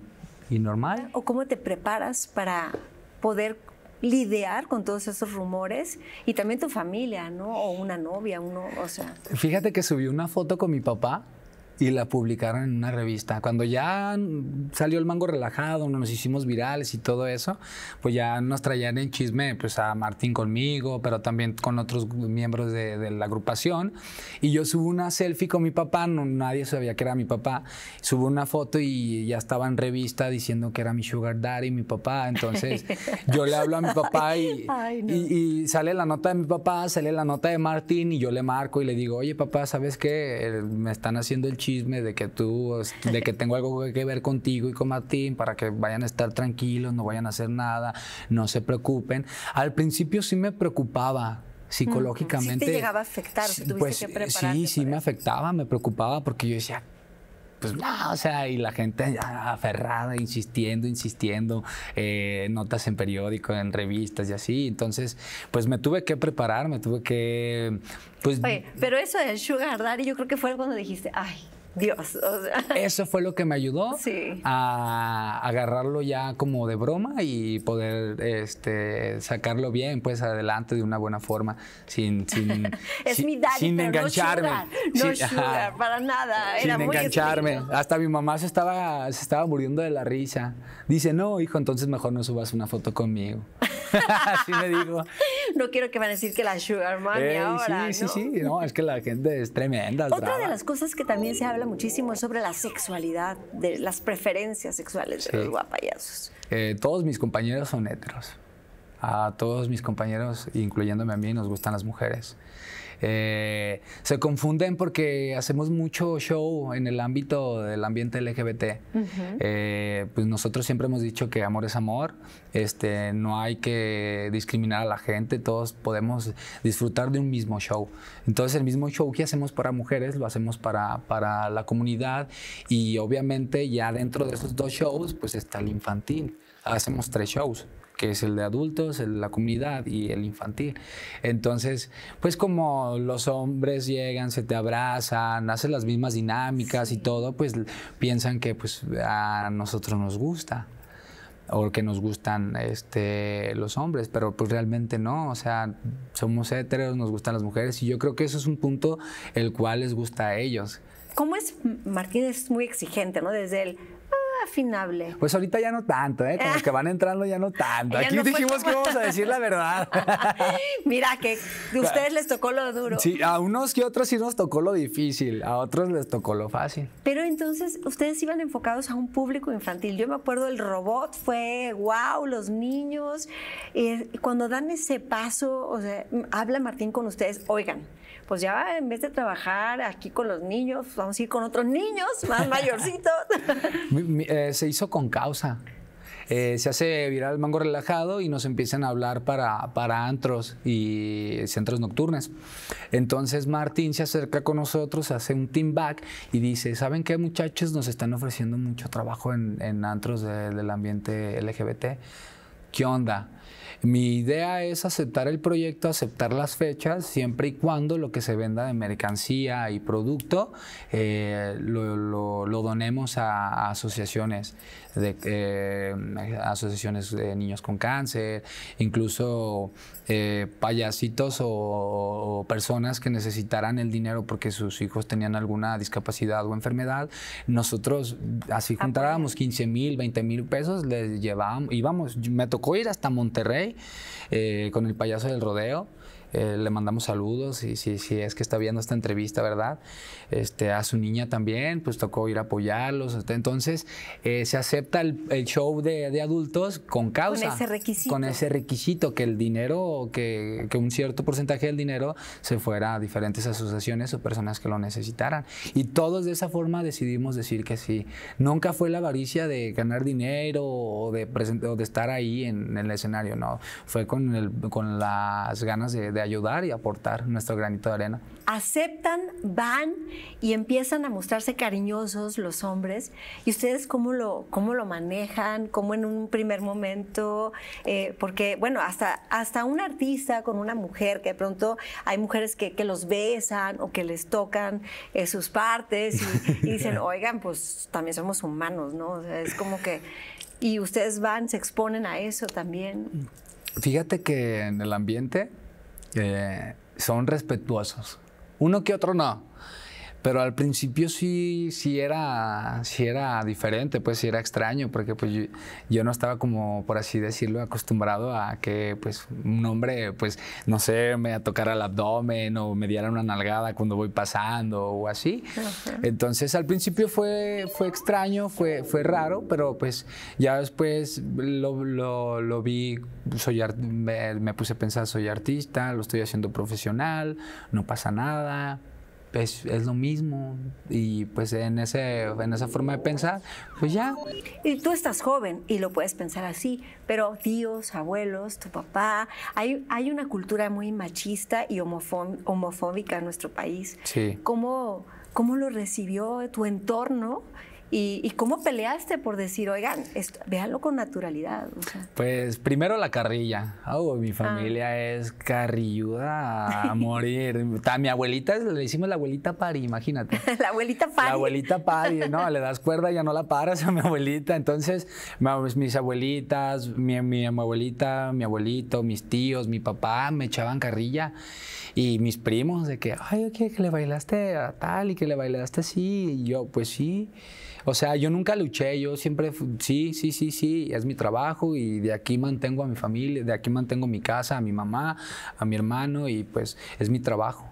normal. ¿O cómo te preparas para poder lidiar con todos esos rumores y también tu familia, ¿no? O una novia, uno, o sea. Fíjate que subí una foto con mi papá y la publicaron en una revista. Cuando ya salió el mango relajado, nos hicimos virales y todo eso, pues ya nos traían en chisme pues a Martín conmigo, pero también con otros miembros de, la agrupación. Y yo subo una selfie con mi papá, nadie sabía que era mi papá. Subo una foto y ya estaba en revista diciendo que era mi sugar daddy, mi papá. Entonces *laughs* yo le hablo a mi papá y, y sale la nota de mi papá, sale la nota de Martín y yo le marco y le digo, oye papá, ¿sabes qué? Eh, me están haciendo el chisme de que tú, este, de que tengo algo que ver contigo y con Martín para que vayan a estar tranquilos, no vayan a hacer nada, no se preocupen. Al principio sí me preocupaba psicológicamente. Sí te llegaba a afectar, tuviste pues, que eh, Sí, sí me afectaba, me preocupaba porque yo decía, pues no, o sea, y la gente aferrada, insistiendo, insistiendo, eh, notas en periódico, en revistas y así. Entonces, pues me tuve que preparar, me tuve que... Pues, Oye, pero eso del sugar daddy, yo creo que fue cuando dijiste, ay, Dios. O sea. Eso fue lo que me ayudó a agarrarlo ya como de broma y poder este, sacarlo bien, pues adelante de una buena forma, sin, sin, *laughs* es sin, mi daddy, engancharme. No sugar, para nada. Sin engancharme. Hasta mi mamá se estaba, se estaba muriendo de la risa. Dice, no, hijo, entonces mejor no subas una foto conmigo. *laughs* Así me digo. No quiero que van a decir que la sugar mami ahora. Sí, ¿no? sí, sí. No, es que la gente es tremenda. Otra de las cosas que también se habla muchísimo sobre la sexualidad, de las preferencias sexuales de los guapayazos. Eh, todos mis compañeros son heteros. A todos mis compañeros, incluyéndome a mí, nos gustan las mujeres. Eh, se confunden porque hacemos mucho show en el ámbito del ambiente LGBT. Eh, pues nosotros siempre hemos dicho que amor es amor, este, no hay que discriminar a la gente, todos podemos disfrutar de un mismo show. Entonces el mismo show que hacemos para mujeres lo hacemos para, para la comunidad y obviamente ya dentro de esos dos shows pues está el infantil. Hacemos tres shows que es el de adultos, el de la comunidad y el infantil. Entonces, pues como los hombres llegan, se te abrazan, hacen las mismas dinámicas y todo, pues piensan que pues a nosotros nos gusta o que nos gustan este, los hombres, pero pues realmente no, o sea, somos heteros, nos gustan las mujeres y yo creo que eso es un punto el cual les gusta a ellos. ¿Cómo es, Martín es muy exigente, ¿no? Desde el, afinable? Pues ahorita ya no tanto, ¿eh? los eh. que van entrando ya no tanto. *laughs* Aquí dijimos que vamos a decir la verdad. *laughs* Mira, que a ustedes les tocó lo duro. Sí, a unos que otros sí nos tocó lo difícil, a otros les tocó lo fácil. Pero entonces, ustedes iban enfocados a un público infantil. Yo me acuerdo, el robot fue, wow, los niños. Eh, cuando dan ese paso, o sea, habla Martín con ustedes, oigan, pues ya en vez de trabajar aquí con los niños, vamos a ir con otros niños más *laughs* mayorcitos. Eh, se hizo con causa. Eh, se hace viral el mango relajado y nos empiezan a hablar para, antros y centros nocturnos. Entonces Martín se acerca con nosotros, hace un team back y dice, ¿saben qué muchachos? Nos están ofreciendo mucho trabajo en, antros del ambiente LGBT. ¿Qué onda? Mi idea es aceptar el proyecto, aceptar las fechas, siempre y cuando lo que se venda de mercancía y producto eh, lo, donemos a, asociaciones, de, eh, asociaciones de niños con cáncer, incluso eh, payasitos o, personas que necesitaran el dinero porque sus hijos tenían alguna discapacidad o enfermedad, nosotros así juntábamos 15 mil, 20 mil pesos, les llevábamos, íbamos, me tocó ir hasta Monterrey eh, con el payaso del rodeo. Eh, le mandamos saludos y si es que está viendo esta entrevista, ¿verdad? Este, a su niña también, pues tocó ir a apoyarlos. Este, entonces, eh, se acepta el, show de, adultos con causa. Con ese requisito. Con ese requisito, que el dinero, que, un cierto porcentaje del dinero se fuera a diferentes asociaciones o personas que lo necesitaran. Y todos de esa forma decidimos decir que sí. Nunca fue la avaricia de ganar dinero o de, de estar ahí en, el escenario, no. Fue con, las ganas de ayudar y aportar nuestro granito de arena. Aceptan, van y empiezan a mostrarse cariñosos los hombres. ¿Y ustedes cómo lo, cómo lo manejan? ¿Cómo en un primer momento? Eh, porque, bueno, hasta, hasta un artista con una mujer, que de pronto hay mujeres que, que los besan o que les tocan eh, sus partes y, dicen, *laughs* oigan, pues también somos humanos, ¿no? O sea, es como que... Y ustedes van, se exponen a eso también. Fíjate que en el ambiente eh, son respetuosos. Uno que otro no pero al principio sí, sí, era, sí era diferente, pues sí era extraño, porque pues yo, no estaba como, por así decirlo, acostumbrado a que pues un hombre, pues no sé, me tocara el abdomen o me diera una nalgada cuando voy pasando o así. Entonces al principio fue, fue extraño, fue, fue raro, pero pues ya después lo, lo, vi, soy me puse a pensar, soy artista, lo estoy haciendo profesional, no pasa nada pues es lo mismo. Y pues en, ese, en esa forma de pensar, pues ya. Y tú estás joven y lo puedes pensar así, pero tíos, abuelos, tu papá, hay, hay una cultura muy machista y homofóbica en nuestro país. Sí. ¿Cómo, cómo lo recibió tu entorno? y, cómo peleaste por decir, oigan, véalo véanlo con naturalidad. Pues primero la carrilla. Ah, mi ah. familia es carrilluda a morir. a mi abuelita le hicimos la abuelita pari, imagínate. *laughs* la abuelita pari. La abuelita pari, no, le das cuerda y ya no la paras a mi abuelita. Entonces, pues, mis abuelitas, mi abuelita, mi abuelito, mis tíos, mi papá me echaban carrilla. Y mis primos de que, ay, okay, que le bailaste a tal y que le bailaste así. Y yo, pues sí. O sea, yo nunca luché, yo siempre, sí, sí, sí, sí, es mi trabajo y de aquí mantengo a mi familia, de aquí mantengo mi casa, a mi mamá, a mi hermano y pues es mi trabajo.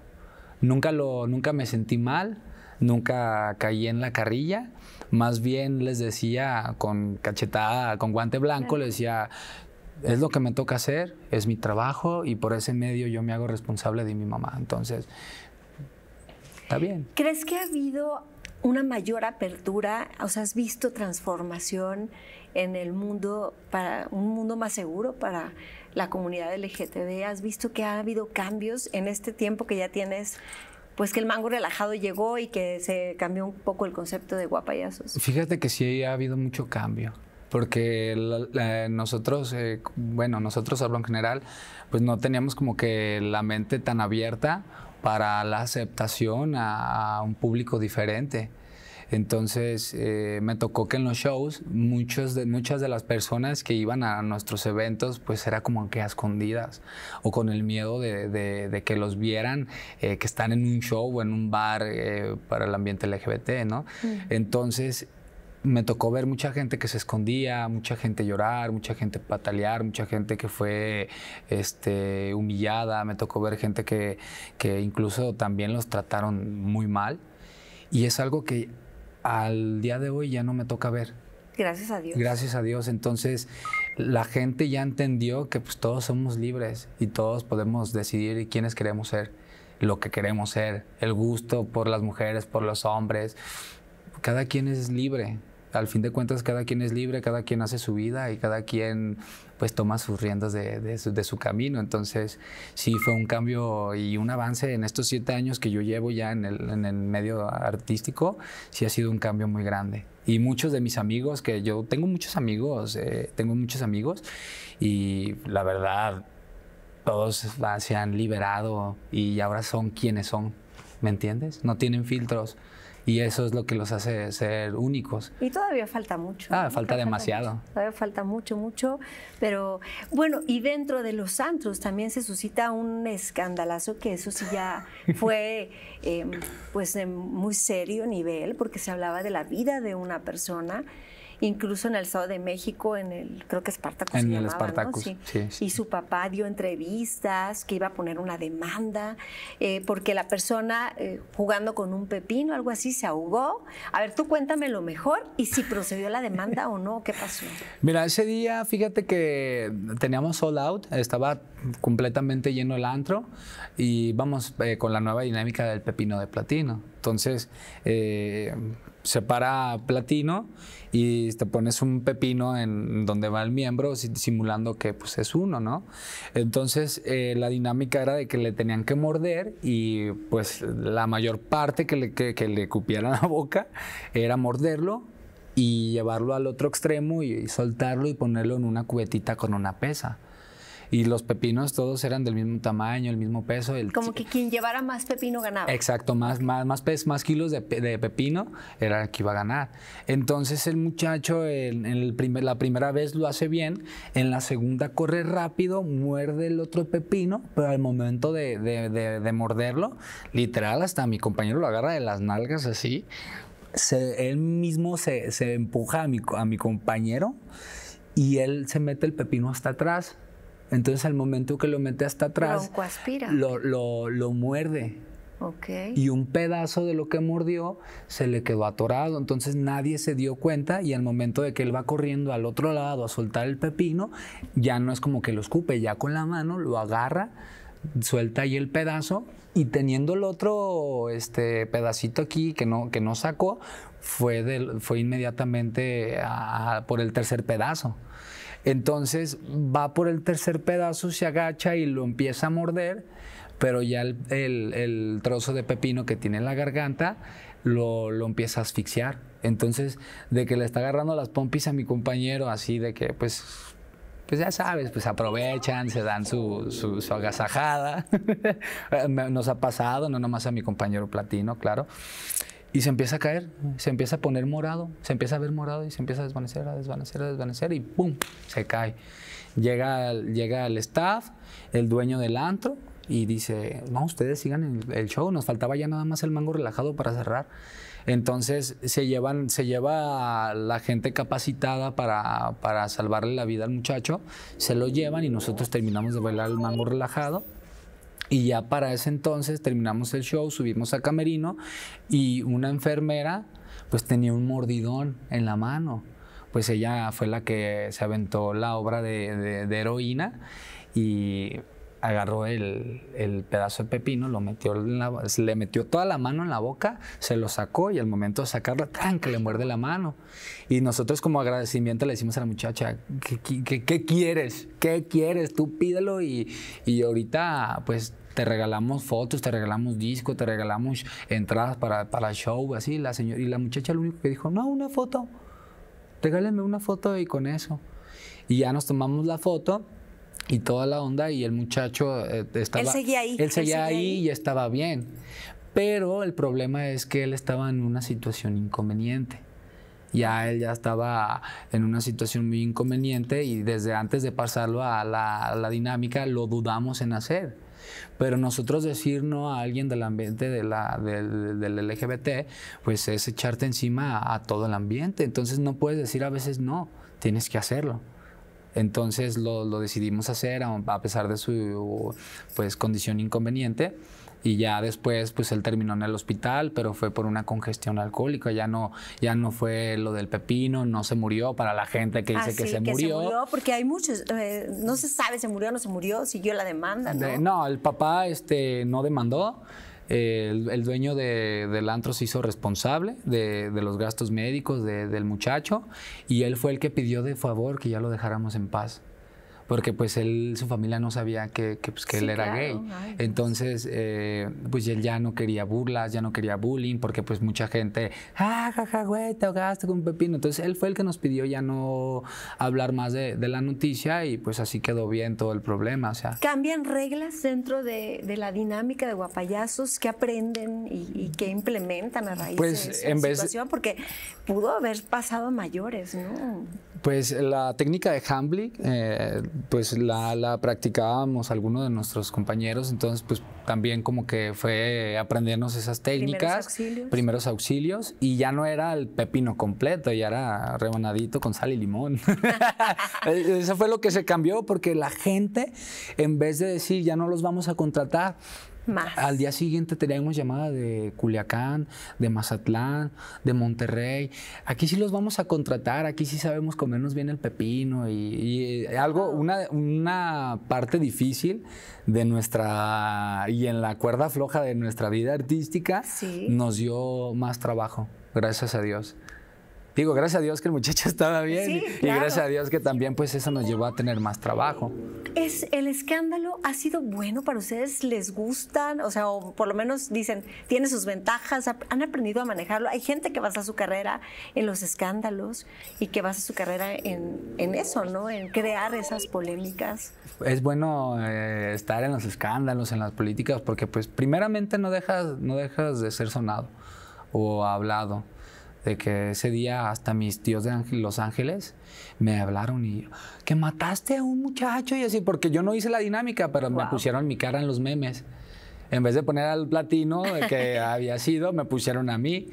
Nunca, lo, nunca me sentí mal, nunca caí en la carrilla, más bien les decía con cachetada, con guante blanco, les decía, es lo que me toca hacer, es mi trabajo y por ese medio yo me hago responsable de mi mamá. Entonces, está bien. ¿Crees que ha habido una mayor apertura? O sea, ¿has visto transformación en el mundo, para un mundo más seguro para la comunidad LGTB? ¿Has visto que ha habido cambios en este tiempo que ya tienes pues que el mango relajado llegó y que se cambió un poco el concepto de guapayazos. Fíjate que sí ha habido mucho cambio porque nosotros, eh, bueno, nosotros hablo en general, pues no teníamos como que la mente tan abierta para la aceptación a, un público diferente. Entonces eh, me tocó que en los shows de, muchas de las personas que iban a nuestros eventos pues era como que a escondidas o con el miedo de, que los vieran eh, que están en un show o en un bar para el ambiente LGBT, ¿no? Mm. Entonces me tocó ver mucha gente que se escondía, mucha gente llorar, mucha gente patalear, mucha gente que fue este, humillada, me tocó ver gente que, incluso también los trataron muy mal. Y es algo que al día de hoy ya no me toca ver. Gracias a Dios. Gracias a Dios. Entonces, la gente ya entendió que pues, todos somos libres y todos podemos decidir quiénes queremos ser, lo que queremos ser, el gusto por las mujeres, por los hombres. Cada quien es libre al fin de cuentas cada quien es libre, cada quien hace su vida y cada quien pues toma sus riendas de, su, camino. Entonces sí fue un cambio y un avance en estos siete años que yo llevo ya en el, medio artístico, sí ha sido un cambio muy grande. Y muchos de mis amigos, que yo tengo muchos amigos, eh, tengo muchos amigos y la verdad todos se han liberado y ahora son quienes son, ¿me entiendes? No tienen filtros. Y eso es lo que los hace ser únicos. Y todavía falta mucho. Ah, falta demasiado. todavía falta mucho, mucho. Pero bueno, y dentro de los santos también se suscita un escandalazo que eso sí ya *laughs* fue eh, pues de muy serio nivel, porque se hablaba de la vida de una persona incluso en el Estado de México, en el, creo que Espartacus. En el llamaba, ¿no? sí. Y su papá dio entrevistas, que iba a poner una demanda, eh, porque la persona eh, jugando con un pepino, algo así, se ahogó. A ver, tú cuéntame lo mejor y si procedió la demanda o no, ¿qué pasó? Mira, ese día, fíjate que teníamos all out, estaba completamente lleno el antro y vamos eh, con la nueva dinámica del pepino de platino. Entonces, eh, separa platino y te pones un pepino en donde va el miembro simulando que pues es uno, ¿no? Entonces eh, la dinámica era de que le tenían que morder y pues la mayor parte que le, que, la boca era morderlo y llevarlo al otro extremo y, y soltarlo y ponerlo en una cubetita con una pesa. Y los pepinos todos eran del mismo tamaño, el mismo peso. El... Como que quien llevara más pepino ganaba. Exacto, más, más, más, pez, más kilos de, pepino era el que iba a ganar. Entonces el muchacho la primera vez lo hace bien, en la segunda corre rápido, muerde el otro pepino, pero al momento de, morderlo, literal, hasta mi compañero lo agarra de las nalgas así. él mismo se, empuja a mi, a mi compañero y él se mete el pepino hasta atrás. Entonces al momento que lo mete hasta atrás, lo, lo, lo muerde. Okay. Y un pedazo de lo que mordió se le quedó atorado. Entonces nadie se dio cuenta y al momento de que él va corriendo al otro lado a soltar el pepino, ya no es como que lo escupe, ya con la mano lo agarra, suelta ahí el pedazo y teniendo el otro este, pedacito aquí que no, que no sacó, fue, fue inmediatamente por el tercer pedazo. Entonces va por el tercer pedazo, se agacha y lo empieza a morder, pero ya el, trozo de pepino que tiene en la garganta lo, empieza a asfixiar. Entonces, de que le está agarrando las pompis a mi compañero, así de que, pues, pues ya sabes, pues aprovechan, se dan su, su agasajada. *laughs* Nos ha pasado, no nomás a mi compañero platino, claro. Y se empieza a caer, se empieza a poner morado, se empieza a ver morado y se empieza a desvanecer, a desvanecer, a desvanecer y ¡pum! Se cae. Llega, llega el staff, el dueño del antro y dice, no, ustedes sigan el, show, nos faltaba ya nada más el mango relajado para cerrar. Entonces se, llevan, se lleva la gente capacitada para, para salvarle la vida al muchacho, se lo llevan y nosotros terminamos de bailar el mango relajado y ya para ese entonces terminamos el show, subimos a Camerino y una enfermera pues tenía un mordidón en la mano. Pues ella fue la que se aventó la obra de, de heroína y agarró el, pedazo de pepino, lo metió le metió toda la mano en la boca, se lo sacó y al momento de sacarlo, tan que le muerde la mano. Y nosotros como agradecimiento le decimos a la muchacha, ¿qué, qué, quieres? ¿Qué quieres? Tú pídelo y, y ahorita pues te regalamos fotos, te regalamos disco, te regalamos entradas para, para show, así. La y la muchacha lo único que dijo, no, una foto, regálenme una foto y con eso. Y ya nos tomamos la foto y toda la onda y el muchacho eh, estaba... Él seguía ahí. Él seguía, ahí, y estaba bien. Pero el problema es que él estaba en una situación inconveniente. Ya él ya estaba en una situación muy inconveniente y desde antes de pasarlo a la, dinámica lo dudamos en hacer. Pero nosotros decir no a alguien del ambiente de la, del, LGBT, pues es echarte encima a todo el ambiente. Entonces no puedes decir a veces no, tienes que hacerlo. Entonces lo, decidimos hacer a, pesar de su pues, condición inconveniente y ya después pues él terminó en el hospital, pero fue por una congestión alcohólica, ya no ya no fue lo del pepino, no se murió para la gente que dice ah, que, se, murió. se murió. porque hay muchos eh, no se sabe se murió no se murió, siguió la demanda, ¿no? no, el papá este no demandó. Eh, el, dueño del antro se hizo responsable de, los gastos médicos del muchacho y él fue el que pidió de favor que ya lo dejáramos en paz porque pues él, su familia no sabía que, que, pues, él era gay. Entonces, eh, pues él ya no quería burlas, ya no quería bullying, porque pues mucha gente, ah, jaja, güey, te ahogaste con un pepino. Entonces, él fue el que nos pidió ya no hablar más de, la noticia y pues así quedó bien todo el problema. O sea. ¿Cambian reglas dentro de, la dinámica de guapayazos? que aprenden y, y qué implementan a raíz pues, de la situación? Porque pudo haber pasado mayores, ¿no? Pues la técnica de Humbly, eh, pues la, la, practicábamos algunos de nuestros compañeros, entonces pues también como que fue aprendernos esas técnicas, primeros auxilios, primeros auxilios y ya no era el pepino completo, ya era rebanadito con sal y limón. *laughs* *laughs* Eso fue lo que se cambió porque la gente, en vez de decir ya no los vamos a contratar, al día siguiente teníamos llamada de Culiacán, de Mazatlán, de Monterrey. Aquí sí los vamos a contratar, aquí sí sabemos comernos bien el pepino y, eh, algo, una, parte difícil de nuestra y en la cuerda floja de nuestra vida artística nos dio más trabajo, gracias a Dios. Digo, gracias a Dios que el muchacho *laughs* estaba bien y gracias a Dios que también pues eso nos llevó a tener más trabajo. ¿Es el escándalo ha sido bueno para ustedes? ¿Les gustan? O sea, o por lo menos dicen, tiene sus ventajas, han aprendido a manejarlo. Hay gente que basa su carrera en los escándalos y que basa su carrera en, eso, ¿no? En crear esas polémicas. Es bueno eh, estar en los escándalos, en las políticas, porque pues primeramente no dejas, no dejas de ser sonado o hablado de que ese día hasta mis tíos de Los Ángeles me hablaron y que mataste a un muchacho y así, porque yo no hice la dinámica, pero me pusieron mi cara en los memes. En vez de poner al platino que *laughs* había sido, me pusieron a mí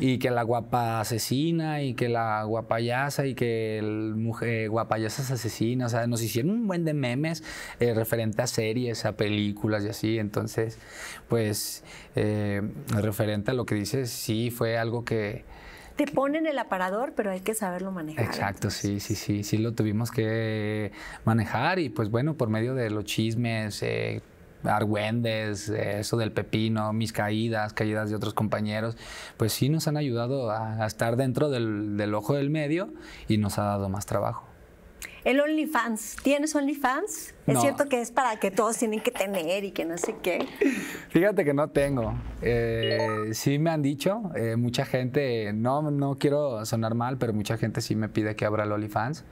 y que la guapa asesina y que la guapayasa y que el mujer, eh, asesina. asesina o sea, nos hicieron un buen de memes eh, referente a series, a películas y así, entonces, pues, eh, referente a lo que dices, sí, fue algo que, te ponen el aparador, pero hay que saberlo manejar. Exacto, sí, sí, sí, sí lo tuvimos que manejar y pues bueno, por medio de los chismes, eh, argüendes, eh, eso del pepino, mis caídas, caídas de otros compañeros, pues sí nos han ayudado a, estar dentro del ojo del medio y nos ha dado más trabajo. El OnlyFans, ¿tienes OnlyFans? Es cierto que es para que todos tienen que tener y que no sé qué. Fíjate que no tengo. Eh, sí me han dicho, eh, mucha gente, no, no quiero sonar mal, pero mucha gente sí me pide que abra el OnlyFans.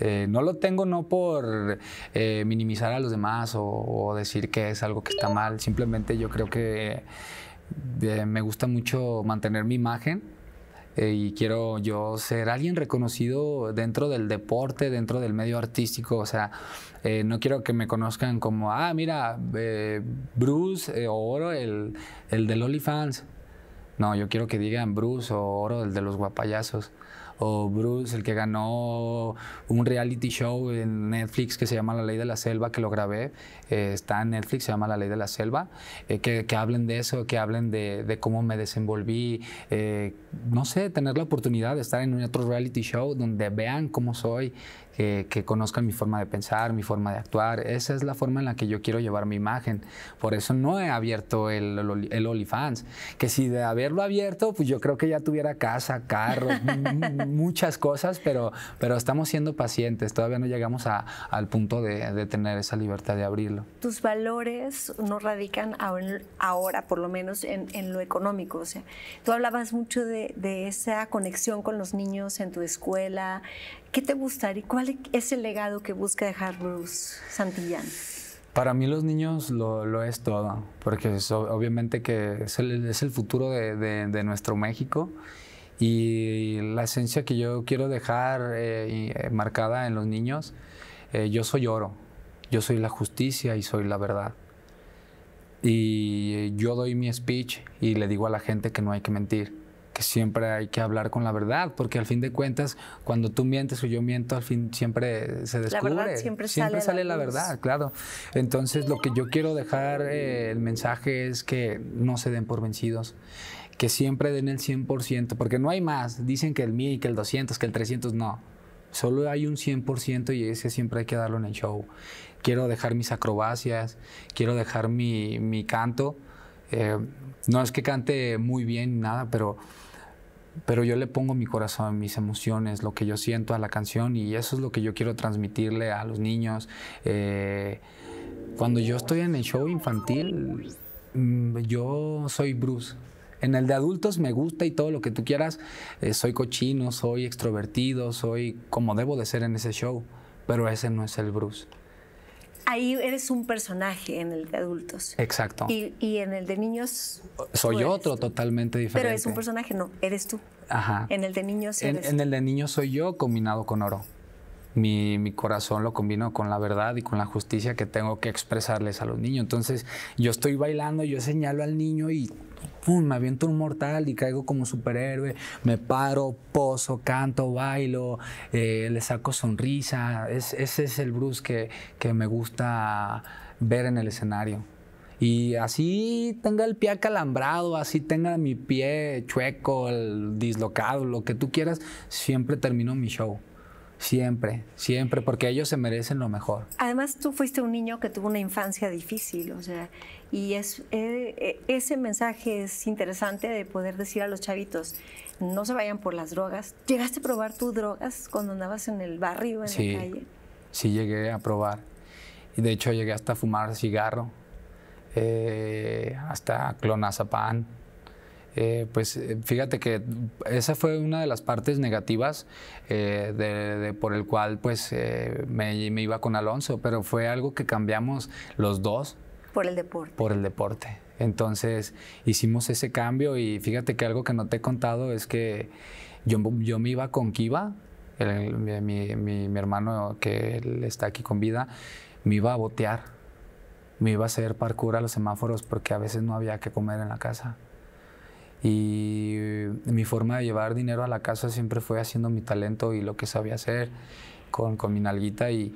Eh, no lo tengo no por minimizar a los demás o, decir que es algo que está mal, simplemente yo creo que me gusta mucho mantener mi imagen eh, y quiero yo ser alguien reconocido dentro del deporte, dentro del medio artístico, o sea, eh, no quiero que me conozcan como, ah, mira, eh, Bruce o Oro, el, el del Fans. No, yo quiero que digan Bruce o Oro, el de los guapayazos o Bruce, el que ganó un reality show en Netflix que se llama La Ley de la Selva, que lo grabé, eh, está en Netflix, se llama La Ley de la Selva, eh, que, hablen de eso, que hablen de, cómo me desenvolví, eh, no sé, tener la oportunidad de estar en otro reality show donde vean cómo soy, que, conozcan mi forma de pensar, mi forma de actuar. Esa es la forma en la que yo quiero llevar mi imagen. Por eso no he abierto el, el, Que si de haberlo abierto, pues yo creo que ya tuviera casa, carro, *laughs* muchas cosas, pero, pero estamos siendo pacientes. Todavía no llegamos al punto de, tener esa libertad de abrirlo. Tus valores no radican ahora, ahora por lo menos, en, lo económico. O sea, tú hablabas mucho de, de esa conexión con los niños en tu escuela, ¿Qué te y ¿Cuál es el legado que busca dejar Bruce Santillán? Para mí los niños lo, es todo, porque obviamente que es el, es el futuro de, nuestro México y la esencia que yo quiero dejar eh, eh, marcada en los niños, eh, yo soy oro, yo soy la justicia y soy la verdad. Y yo doy mi speech y le digo a la gente que no hay que mentir, que siempre hay que hablar con la verdad, porque al fin de cuentas, cuando tú mientes o yo miento, al fin siempre se descubre. siempre, sale, la, verdad, claro. Entonces, lo que yo quiero dejar eh, el mensaje es que no se den por vencidos que siempre den el 100%, porque no hay más. Dicen que el 1000, que el 200, que el 300, no. Solo hay un 100% y ese siempre hay que darlo en el show. Quiero dejar mis acrobacias, quiero dejar mi, canto. Eh, no es que cante muy bien, nada, pero pero yo le pongo mi corazón, mis emociones, lo que yo siento a la canción y eso es lo que yo quiero transmitirle a los niños. Eh, cuando yo estoy en el show infantil, mm, yo soy Bruce. En el de adultos me gusta y todo lo que tú quieras. Eh, soy cochino, soy extrovertido, soy como debo de ser en ese show, pero ese no es el Bruce ahí eres un personaje en el de adultos. Exacto. Y, en el de niños. Soy pues, otro totalmente diferente. Pero es un personaje, no, eres tú. Ajá. En el de niños. en, el de niños soy yo combinado con oro. Mi, mi, corazón lo combino con la verdad y con la justicia que tengo que expresarles a los niños. Entonces, yo estoy bailando, yo señalo al niño y me aviento un mortal y caigo como superhéroe, me paro, pozo, canto, bailo, eh, le saco sonrisa. ese es el Bruce que, me gusta ver en el escenario. Y así tenga el pie acalambrado, así tenga mi pie chueco, dislocado, lo que tú quieras, siempre termino mi show. Siempre, siempre, porque ellos se merecen lo mejor. Además, tú fuiste un niño que tuvo una infancia difícil, o sea, y es, eh, e, ese mensaje es interesante de poder decir a los chavitos, no se vayan por las drogas. ¿Llegaste a probar tus drogas cuando andabas en el barrio, en la calle? Sí, llegué a probar. Y de hecho llegué hasta a fumar cigarro, eh, hasta clonazepam eh, pues eh, fíjate que esa fue una de las partes negativas eh, por el cual pues me, iba con Alonso, pero fue algo que cambiamos los dos. Por el deporte. Por el deporte. Entonces hicimos ese cambio y fíjate que algo que no te he contado es que yo, me iba con Kiva, mi, hermano que está aquí con vida, me iba a botear, me iba a hacer parkour a los semáforos porque a veces no había que comer en la casa. Y mi forma de llevar dinero a la casa siempre fue haciendo mi talento y lo que sabía hacer con, con mi nalguita y,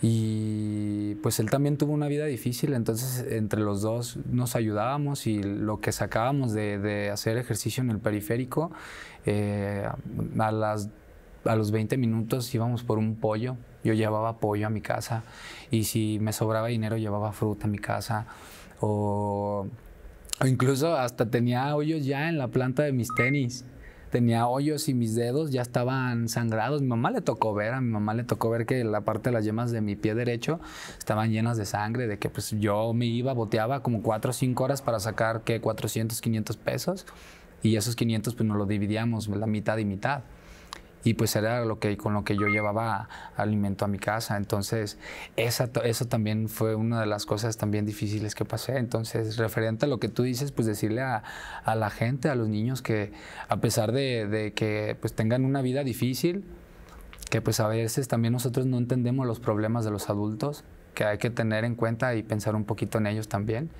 y pues él también tuvo una vida difícil, entonces entre los dos nos ayudábamos y lo que sacábamos de, de hacer ejercicio en el periférico, eh, a, las, a los 20 minutos íbamos por un pollo, yo llevaba pollo a mi casa y si me sobraba dinero llevaba fruta a mi casa o Incluso hasta tenía hoyos ya en la planta de mis tenis. Tenía hoyos y mis dedos ya estaban sangrados. Mi mamá le tocó ver, a mi mamá le tocó ver que la parte de las yemas de mi pie derecho estaban llenas de sangre, de que pues yo me iba, boteaba como 4 o 5 horas para sacar, que 400, 500 pesos. Y esos 500 pues nos lo dividíamos, la mitad y mitad y pues era lo que, con lo que yo llevaba alimento a mi casa. Entonces, esa, eso también fue una de las cosas también difíciles que pasé. Entonces, referente a lo que tú dices, pues decirle a, la gente, a los niños que a pesar de, que pues tengan una vida difícil, que pues a veces también nosotros no entendemos los problemas de los adultos, que hay que tener en cuenta y pensar un poquito en ellos también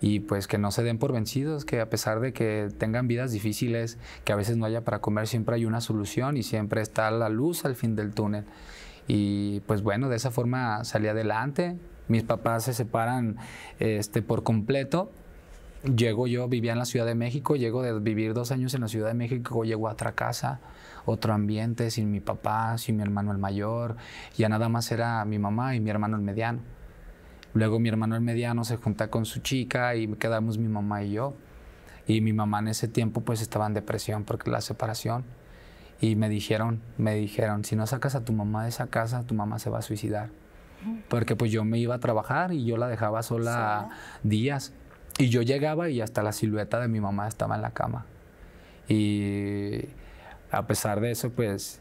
y pues que no se den por vencidos, que a pesar de que tengan vidas difíciles, que a veces no haya para comer, siempre hay una solución y siempre está la luz al fin del túnel. Y pues bueno, de esa forma salí adelante. Mis papás se separan este, por completo. Llego yo, vivía en la Ciudad de México, llego de vivir dos años en la Ciudad de México, llego a otra casa, otro ambiente, sin mi papá, sin mi hermano el mayor, ya nada más era mi mamá y mi hermano el mediano. Luego mi hermano el mediano se junta con su chica y quedamos mi mamá y yo. Y mi mamá en ese tiempo pues estaba en depresión porque la separación. Y me dijeron, me dijeron, si no sacas a tu mamá de esa casa, tu mamá se va a suicidar. Porque pues yo me iba a trabajar y yo la dejaba sola días. Y yo llegaba y hasta la silueta de mi mamá estaba en la cama. Y a pesar de eso, pues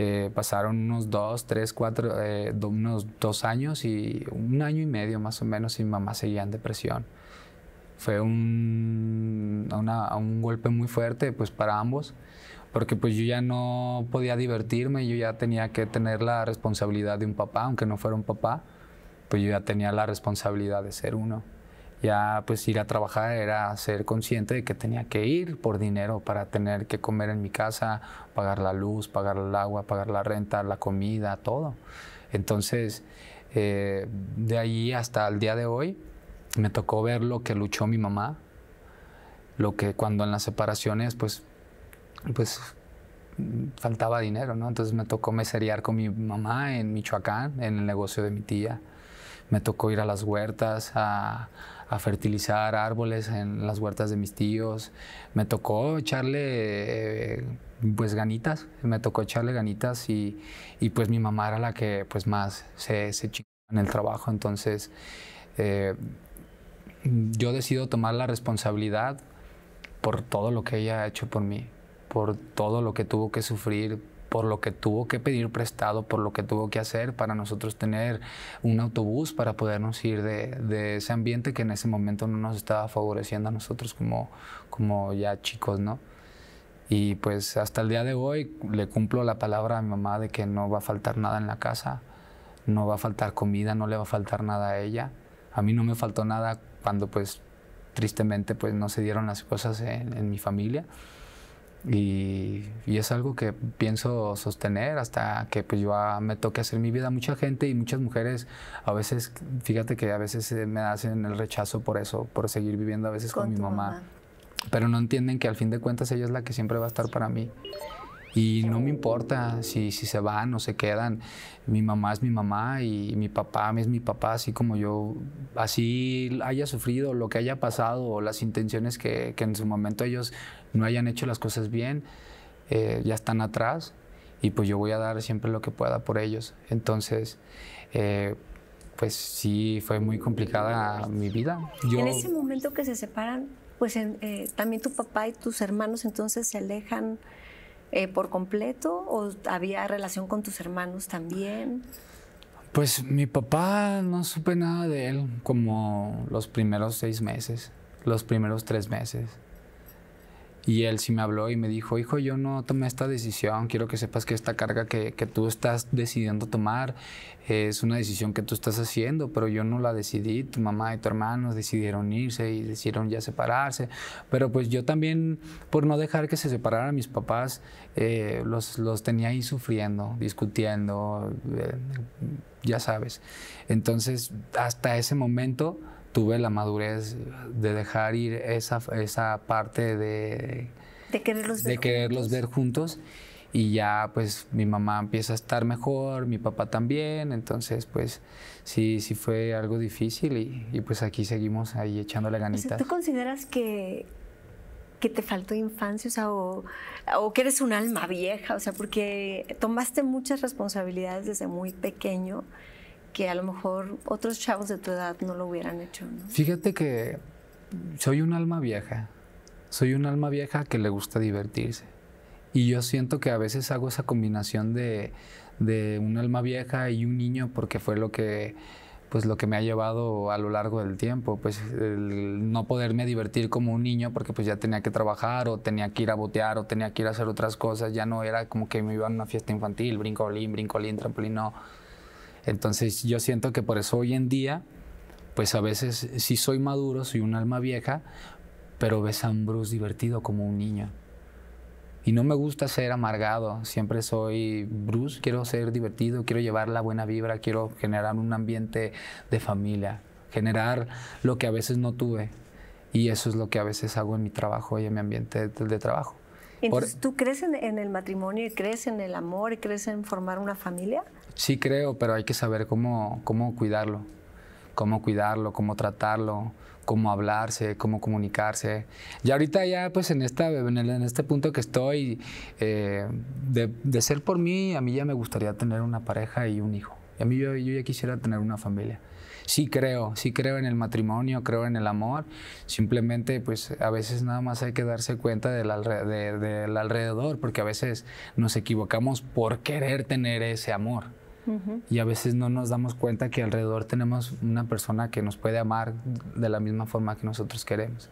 eh, pasaron unos dos, tres, cuatro, eh, unos dos años y un año y medio más o menos y mi mamá seguía en depresión. Fue un, golpe muy fuerte pues para ambos porque pues yo ya no podía divertirme, yo ya tenía que tener la responsabilidad de un papá, aunque no fuera un papá, pues yo ya tenía la responsabilidad de ser uno ya pues ir a trabajar era ser consciente de que tenía que ir por dinero para tener que comer en mi casa, pagar la luz, pagar el agua, pagar la renta, la comida, todo. Entonces, eh, de ahí hasta el día de hoy, me tocó ver lo que luchó mi mamá, lo que cuando en las separaciones, pues, pues faltaba dinero, ¿no? Entonces me tocó meseriar con mi mamá en Michoacán, en el negocio de mi tía. Me tocó ir a las huertas, a, a fertilizar árboles en las huertas de mis tíos. Me tocó echarle eh, pues ganitas, me tocó echarle ganitas y, pues mi mamá era la que pues más se, se en el trabajo. Entonces eh, yo decido tomar la responsabilidad por todo lo que ella ha hecho por mí, por todo lo que tuvo que sufrir, por lo que tuvo que pedir prestado, por lo que tuvo que hacer para nosotros tener un autobús para podernos ir de, ese ambiente que en ese momento no nos estaba favoreciendo a nosotros como, como ya chicos, ¿no? Y pues hasta el día de hoy le cumplo la palabra a mi mamá de que no va a faltar nada en la casa, no va a faltar comida, no le va a faltar nada a ella. A mí no me faltó nada cuando pues tristemente pues no se dieron las cosas en, en mi familia. Y, es algo que pienso sostener hasta que pues, yo ah, me toque hacer mi vida. Mucha gente y muchas mujeres a veces, fíjate que a veces me hacen el rechazo por eso, por seguir viviendo a veces con, mi mamá. Pero no entienden que al fin de cuentas ella es la que siempre va a estar para mí. Y no me importa si, si se van o se quedan. Mi mamá es mi mamá y mi papá es mi papá, así como yo, así haya sufrido lo que haya pasado o las intenciones que, en su momento ellos no hayan hecho las cosas bien, eh, ya están atrás y pues yo voy a dar siempre lo que pueda por ellos. Entonces, eh, pues sí, fue muy complicada mi vida. en ese momento que se separan, pues eh, también tu papá y tus hermanos entonces se alejan eh, por completo o había relación con tus hermanos también? Pues mi papá no supe nada de él como los primeros seis meses, los primeros tres meses. Y él sí me habló y me dijo, hijo, yo no tomé esta decisión, quiero que sepas que esta carga que, tú estás decidiendo tomar es una decisión que tú estás haciendo, pero yo no la decidí, tu mamá y tu hermano decidieron irse y decidieron ya separarse, pero pues yo también, por no dejar que se separaran mis papás, eh, los, tenía ahí sufriendo, discutiendo, eh, ya sabes. Entonces, hasta ese momento tuve la madurez de dejar ir esa, esa parte de, de quererlos, de ver, quererlos juntos. ver juntos. Y ya pues mi mamá empieza a estar mejor, mi papá también, entonces pues sí, sí fue algo difícil y, y pues aquí seguimos ahí echándole ganitas. ¿Tú consideras que, que te faltó infancia, o, o, o, que eres un alma vieja, o sea, porque tomaste muchas responsabilidades desde muy pequeño que a lo mejor otros chavos de tu edad no lo hubieran hecho. Fíjate que soy un alma vieja, soy un alma vieja que le gusta divertirse. Y yo siento que a veces hago esa combinación de, de un alma vieja y un niño porque fue lo que pues lo que me ha llevado a lo largo del tiempo, pues el no poderme divertir como un niño porque pues ya tenía que trabajar o tenía que ir a botear o tenía que ir a hacer otras cosas, ya no era como que me iba a una fiesta infantil, brincolín, brincolín, trampolín, no. Entonces yo siento que por eso hoy en día, pues a veces sí soy maduro, soy un alma vieja, pero ves a un Bruce divertido como un niño. Y no me gusta ser amargado, siempre soy Bruce, quiero ser divertido, quiero llevar la buena vibra, quiero generar un ambiente de familia, generar lo que a veces no tuve. Y eso es lo que a veces hago en mi trabajo y en mi ambiente de, trabajo. Entonces, ¿tú crees en, en, el matrimonio y crees en el amor y crees en formar una familia? Sí creo, pero hay que saber cómo, cómo cuidarlo, cómo cuidarlo, cómo tratarlo, cómo hablarse, cómo comunicarse. Y ahorita ya pues en, esta, en este punto que estoy, eh, de, de, ser por mí, a mí ya me gustaría tener una pareja y un hijo. A mí yo, yo ya quisiera tener una familia sí creo, sí creo en el matrimonio, creo en el amor. Simplemente, pues a veces nada más hay que darse cuenta del, del alrededor, porque a veces nos equivocamos por querer tener ese amor. Y a veces no nos damos cuenta que alrededor tenemos una persona que nos puede amar de la misma forma que nosotros queremos.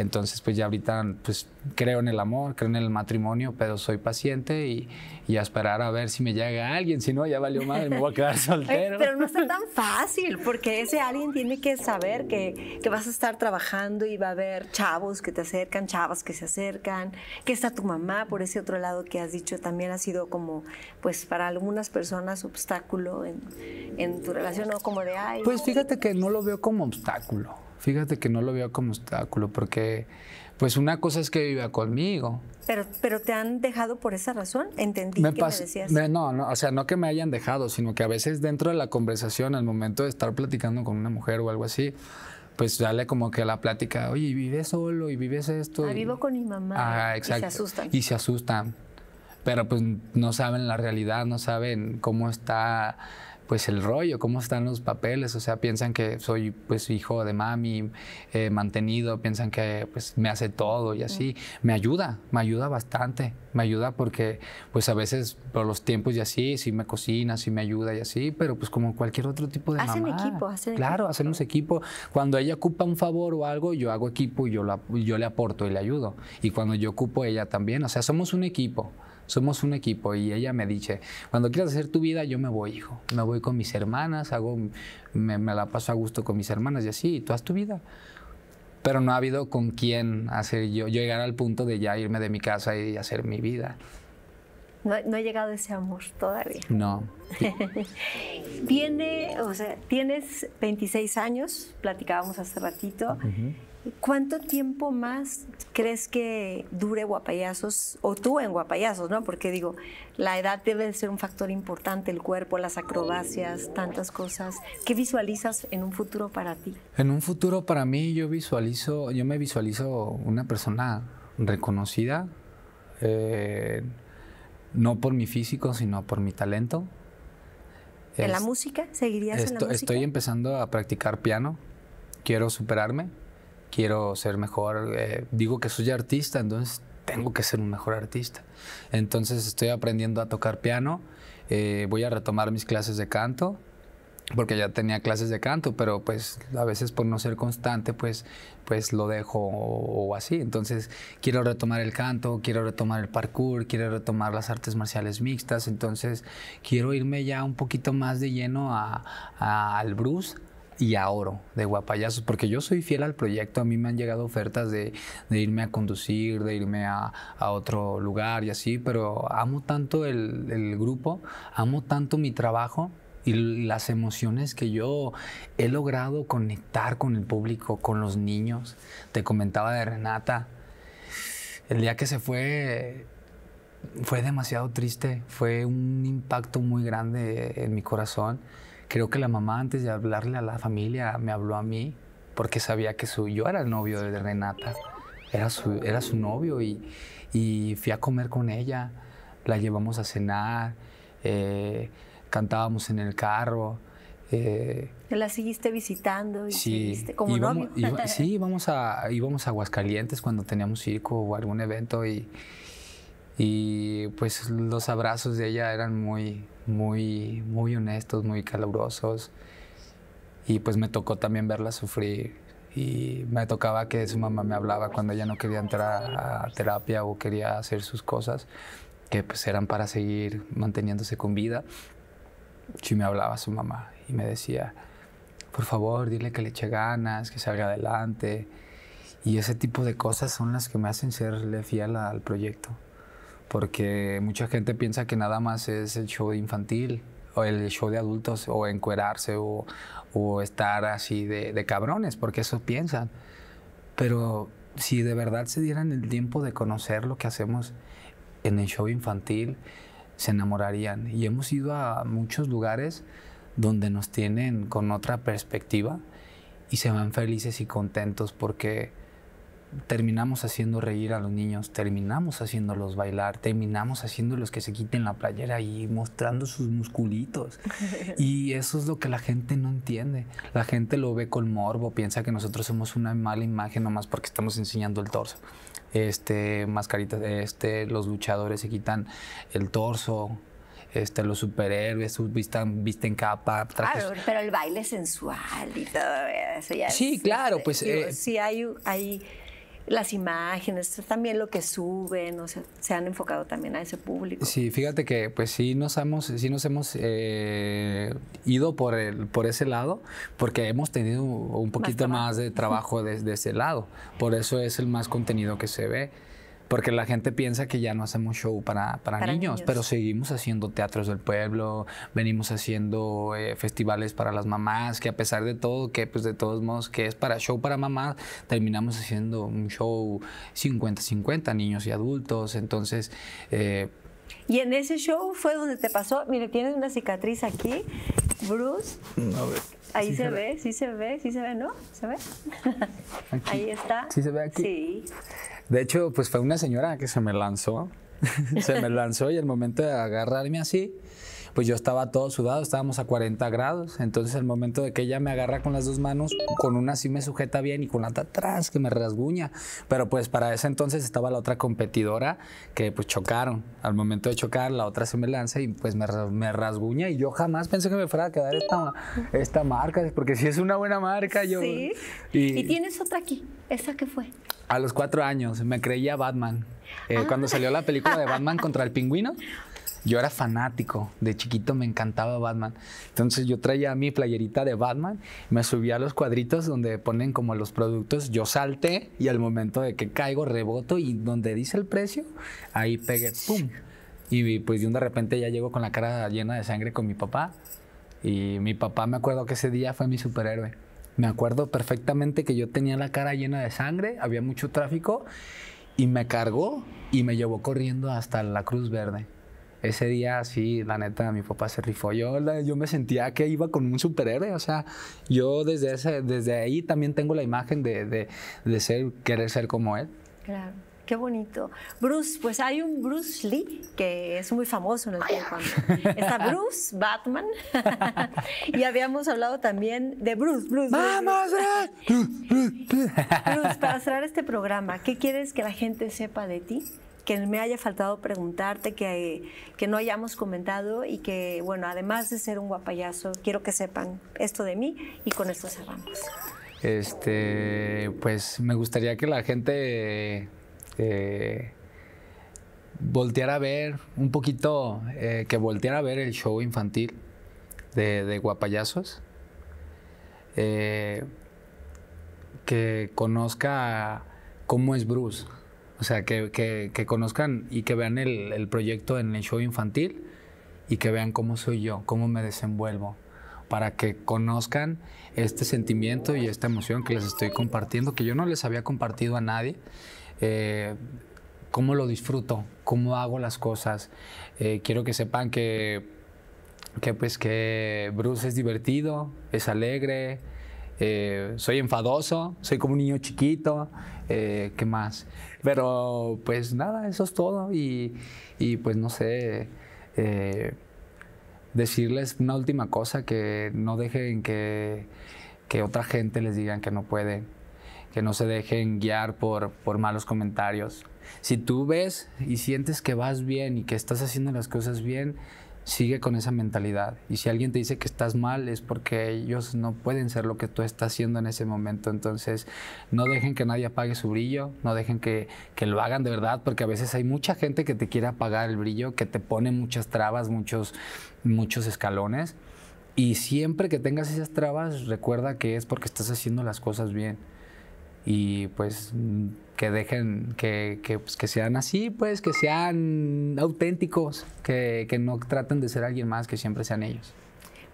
Entonces, pues ya ahorita pues, creo en el amor, creo en el matrimonio, pero soy paciente y, a esperar a ver si me llega alguien. Si no, ya valió madre, me voy a quedar *laughs* soltero. pero no está tan fácil, porque ese alguien tiene que saber que, vas a estar trabajando y va a haber chavos que te acercan, chavas que se acercan, que está tu mamá por ese otro lado que has dicho también ha sido como, pues para algunas personas, obstáculo en, en tu relación o como de, ay. Pues fíjate que no lo veo como obstáculo. Fíjate que no lo veo como obstáculo, porque pues una cosa es que viva conmigo. Pero, pero te han dejado por esa razón, entendí que me decías. no, no, o sea, no que me hayan dejado, sino que a veces dentro de la conversación, al momento de estar platicando con una mujer o algo así, pues sale como que la plática, oye, vives solo y vives esto. Ah, vivo con mi mamá. Ah, exacto. Y se asustan. Y se asustan. Pero pues no saben la realidad, no saben cómo está pues el rollo, cómo están los papeles, o sea, piensan que soy pues hijo de mami, eh, mantenido, piensan que pues me hace todo y así. Me ayuda, me ayuda bastante, me ayuda porque pues a veces por los tiempos y así, si me cocina, si me ayuda y así, pero pues como cualquier otro tipo de hacen equipo, hacen Claro, hacen un equipo. Cuando ella ocupa un favor o algo, yo hago equipo y yo, yo le aporto y le ayudo. Y cuando yo ocupo ella también, o sea, somos un equipo somos un equipo y ella me dice, cuando quieras hacer tu vida, yo me voy, hijo, me voy con mis hermanas, hago, me, la paso a gusto con mis hermanas y así, tú haz tu vida pero no ha habido con quién hacer yo, llegar al punto de ya irme de mi casa y hacer mi vida. No, no he llegado ese amor todavía. No. *laughs* Viene, o sea, tienes 26 años, platicábamos hace ratito. ¿Cuánto tiempo más crees que dure Guapayazos o tú en Guapayazos, no? Porque digo, la edad debe ser un factor importante, el cuerpo, las acrobacias, tantas cosas. ¿Qué visualizas en un futuro para ti? En un futuro para mí yo visualizo, yo me visualizo una persona reconocida, eh, no por mi físico, sino por mi talento. ¿En la música? ¿Seguirías en la Estoy empezando a practicar piano. Quiero superarme quiero ser mejor, eh, digo que soy artista, entonces tengo que ser un mejor artista. Entonces estoy aprendiendo a tocar piano, eh, voy a retomar mis clases de canto, porque ya tenía clases de canto, pero pues a veces por no ser constante, pues, pues lo dejo o, así. Entonces quiero retomar el canto, quiero retomar el parkour, quiero retomar las artes marciales mixtas, entonces quiero irme ya un poquito más de lleno al Bruce y a Oro de Guapayazos, porque yo soy fiel al proyecto, a mí me han llegado ofertas de, irme a conducir, de irme a, otro lugar y así, pero amo tanto el, el grupo, amo tanto mi trabajo y las emociones que yo he logrado conectar con el público, con los niños. Te comentaba de Renata, el día que se fue fue demasiado triste, fue un impacto muy grande en mi corazón. Creo que la mamá antes de hablarle a la familia me habló a mí porque sabía que su, yo era el novio de Renata, era su, era su novio y, fui a comer con ella, la llevamos a cenar, eh, cantábamos en el carro. Eh, la seguiste visitando sí, como *laughs* íbamos, sí, a, íbamos a Aguascalientes cuando teníamos circo o algún evento y y pues los abrazos de ella eran muy, muy, muy honestos, muy calurosos. Y pues me tocó también verla sufrir. Y me tocaba que su mamá me hablaba cuando ella no quería entrar a terapia o quería hacer sus cosas, que pues eran para seguir manteniéndose con vida. Y me hablaba su mamá y me decía, por favor, dile que le eche ganas, que salga adelante. Y ese tipo de cosas son las que me hacen serle fiel al proyecto porque mucha gente piensa que nada más es el show infantil o el show de adultos o encuerarse o, estar así de, cabrones, porque eso piensan. Pero si de verdad se dieran el tiempo de conocer lo que hacemos en el show infantil, se enamorarían. Y hemos ido a muchos lugares donde nos tienen con otra perspectiva y se van felices y contentos porque terminamos haciendo reír a los niños, terminamos haciéndolos bailar, terminamos haciéndolos que se quiten la playera y mostrando sus musculitos. *laughs* y eso es lo que la gente no entiende. La gente lo ve con morbo, piensa que nosotros somos una mala imagen nomás porque estamos enseñando el torso. Este, mascaritas, este, los luchadores se quitan el torso, este, los superhéroes, visten, visten capa, trajes. Claro, pero el baile sensual y todo eso ya Sí, claro, este, pues... Eh, sí, hay, hay las imágenes, también lo que suben, o sea, se han enfocado también a ese público. Sí, fíjate que pues sí nos hemos, sí nos hemos eh, ido por, el, por ese lado, porque hemos tenido un poquito más, de trabajo desde de ese lado, por eso es el más contenido que se ve. Porque la gente piensa que ya no hacemos show para, niños, pero seguimos haciendo teatros del pueblo, venimos haciendo eh, festivales para las mamás, que a pesar de todo, que pues de todos modos que es para show para mamás, terminamos haciendo un show 50-50, niños y adultos. Entonces, eh, y en ese show fue donde te pasó, mire, tienes una cicatriz aquí, Bruce. Mm, Ahí se, ve, sí se ve, sí se ve, ¿no? ¿Se ve? *laughs* Ahí está. ¿Sí se ve aquí? Sí. De hecho, pues fue una señora que se me lanzó, *laughs* se me lanzó y el momento de agarrarme así, pues yo estaba todo sudado, estábamos a 40 grados. Entonces, el momento de que ella me agarra con las dos manos, con una sí me sujeta bien y con la otra atrás, que me rasguña. Pero pues para ese entonces estaba la otra competidora que pues chocaron. Al momento de chocar, la otra se me lanza y pues me, rasguña. Y yo jamás pensé que me fuera a quedar esta, esta marca, porque si es una buena marca, yo. Sí. Y, tienes otra aquí. ¿Esa qué fue? A los cuatro años me creía Batman. Eh, ah. Cuando salió la película de Batman *laughs* contra el pingüino, yo era fanático, de chiquito me encantaba Batman. Entonces yo traía mi playerita de Batman, me subía a los cuadritos donde ponen como los productos, yo salté y al momento de que caigo reboto y donde dice el precio, ahí pegué, ¡pum! Y pues de repente ya llego con la cara llena de sangre con mi papá. Y mi papá me acuerdo que ese día fue mi superhéroe. Me acuerdo perfectamente que yo tenía la cara llena de sangre, había mucho tráfico y me cargó y me llevó corriendo hasta la Cruz Verde ese día sí, la neta, mi papá se rifó. Yo, yo me sentía que iba con un superhéroe, o sea, yo desde, ese, desde ahí también tengo la imagen de, ser, querer ser como él. Claro. Qué bonito. Bruce, pues hay un Bruce Lee que es muy famoso en el tiempo. Está Bruce, Batman. *laughs* y habíamos hablado también de Bruce, Bruce. ¡Vamos, Bruce! *laughs* Bruce, para cerrar este programa, ¿qué quieres que la gente sepa de ti que me haya faltado preguntarte, que, no hayamos comentado y que, bueno, además de ser un guapayazo, quiero que sepan esto de mí y con esto cerramos. Este, pues me gustaría que la gente eh, volteara a ver un poquito, eh, que volteara a ver el show infantil de, de guapayazos. Eh, que conozca cómo es Bruce o sea, que, conozcan y que vean el, proyecto en el show infantil y que vean cómo soy yo, cómo me desenvuelvo, para que conozcan este sentimiento y esta emoción que les estoy compartiendo, que yo no les había compartido a nadie. Eh, cómo lo disfruto, cómo hago las cosas. Eh, quiero que sepan que, pues, que Bruce es divertido, es alegre, eh, soy enfadoso, soy como un niño chiquito, ¿qué más? Pero pues nada, eso es todo. Y, pues no sé, eh, decirles una última cosa, que no dejen que, otra gente les diga que no pueden, que no se dejen guiar por malos comentarios. Si tú ves y sientes que vas bien y que estás haciendo las cosas bien, sigue con esa mentalidad. Y si alguien te dice que estás mal es porque ellos no pueden ser lo que tú estás haciendo en ese momento. Entonces, no dejen que nadie apague su brillo, no dejen que, lo hagan de verdad, porque a veces hay mucha gente que te quiere apagar el brillo, que te pone muchas trabas, muchos, muchos escalones. Y siempre que tengas esas trabas, recuerda que es porque estás haciendo las cosas bien y pues que dejen, pues, que, sean así, pues que sean auténticos, que, no traten de ser alguien más, que siempre sean ellos.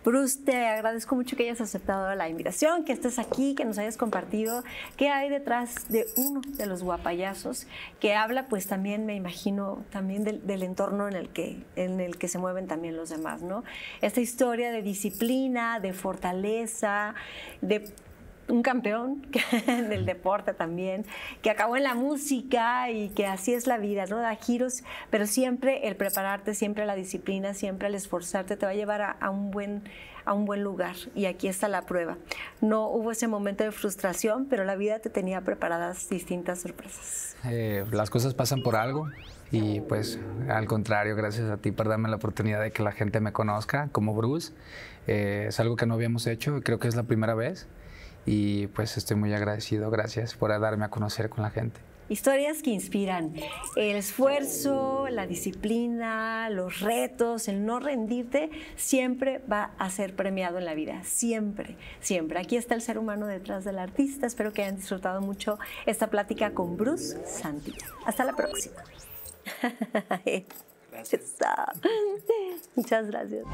Bruce, te agradezco mucho que hayas aceptado la invitación, que estés aquí, que nos hayas compartido qué hay detrás de uno de los guapayazos, que habla pues también, me imagino, también del, entorno en el, que, en el que se mueven también los demás, ¿no? Esta historia de disciplina, de fortaleza, de un campeón *laughs* el deporte también, que acabó en la música y que así es la vida, ¿no? Da giros, pero siempre el prepararte, siempre la disciplina, siempre el esforzarte te va a llevar a, un buen a un buen lugar y aquí está la prueba. No hubo ese momento de frustración, pero la vida te tenía preparadas distintas sorpresas. Eh, las cosas pasan por algo y pues al contrario, gracias a ti por darme la oportunidad de que la gente me conozca como Bruce. Eh, es algo que no habíamos hecho, creo que es la primera vez y pues estoy muy agradecido. Gracias por darme a conocer con la gente. Historias que inspiran, el esfuerzo, la disciplina, los retos, el no rendirte, siempre va a ser premiado en la vida, siempre, siempre. Aquí está el ser humano detrás del artista. Espero que hayan disfrutado mucho esta plática con Bruce Santi Hasta la próxima. *laughs* Muchas gracias.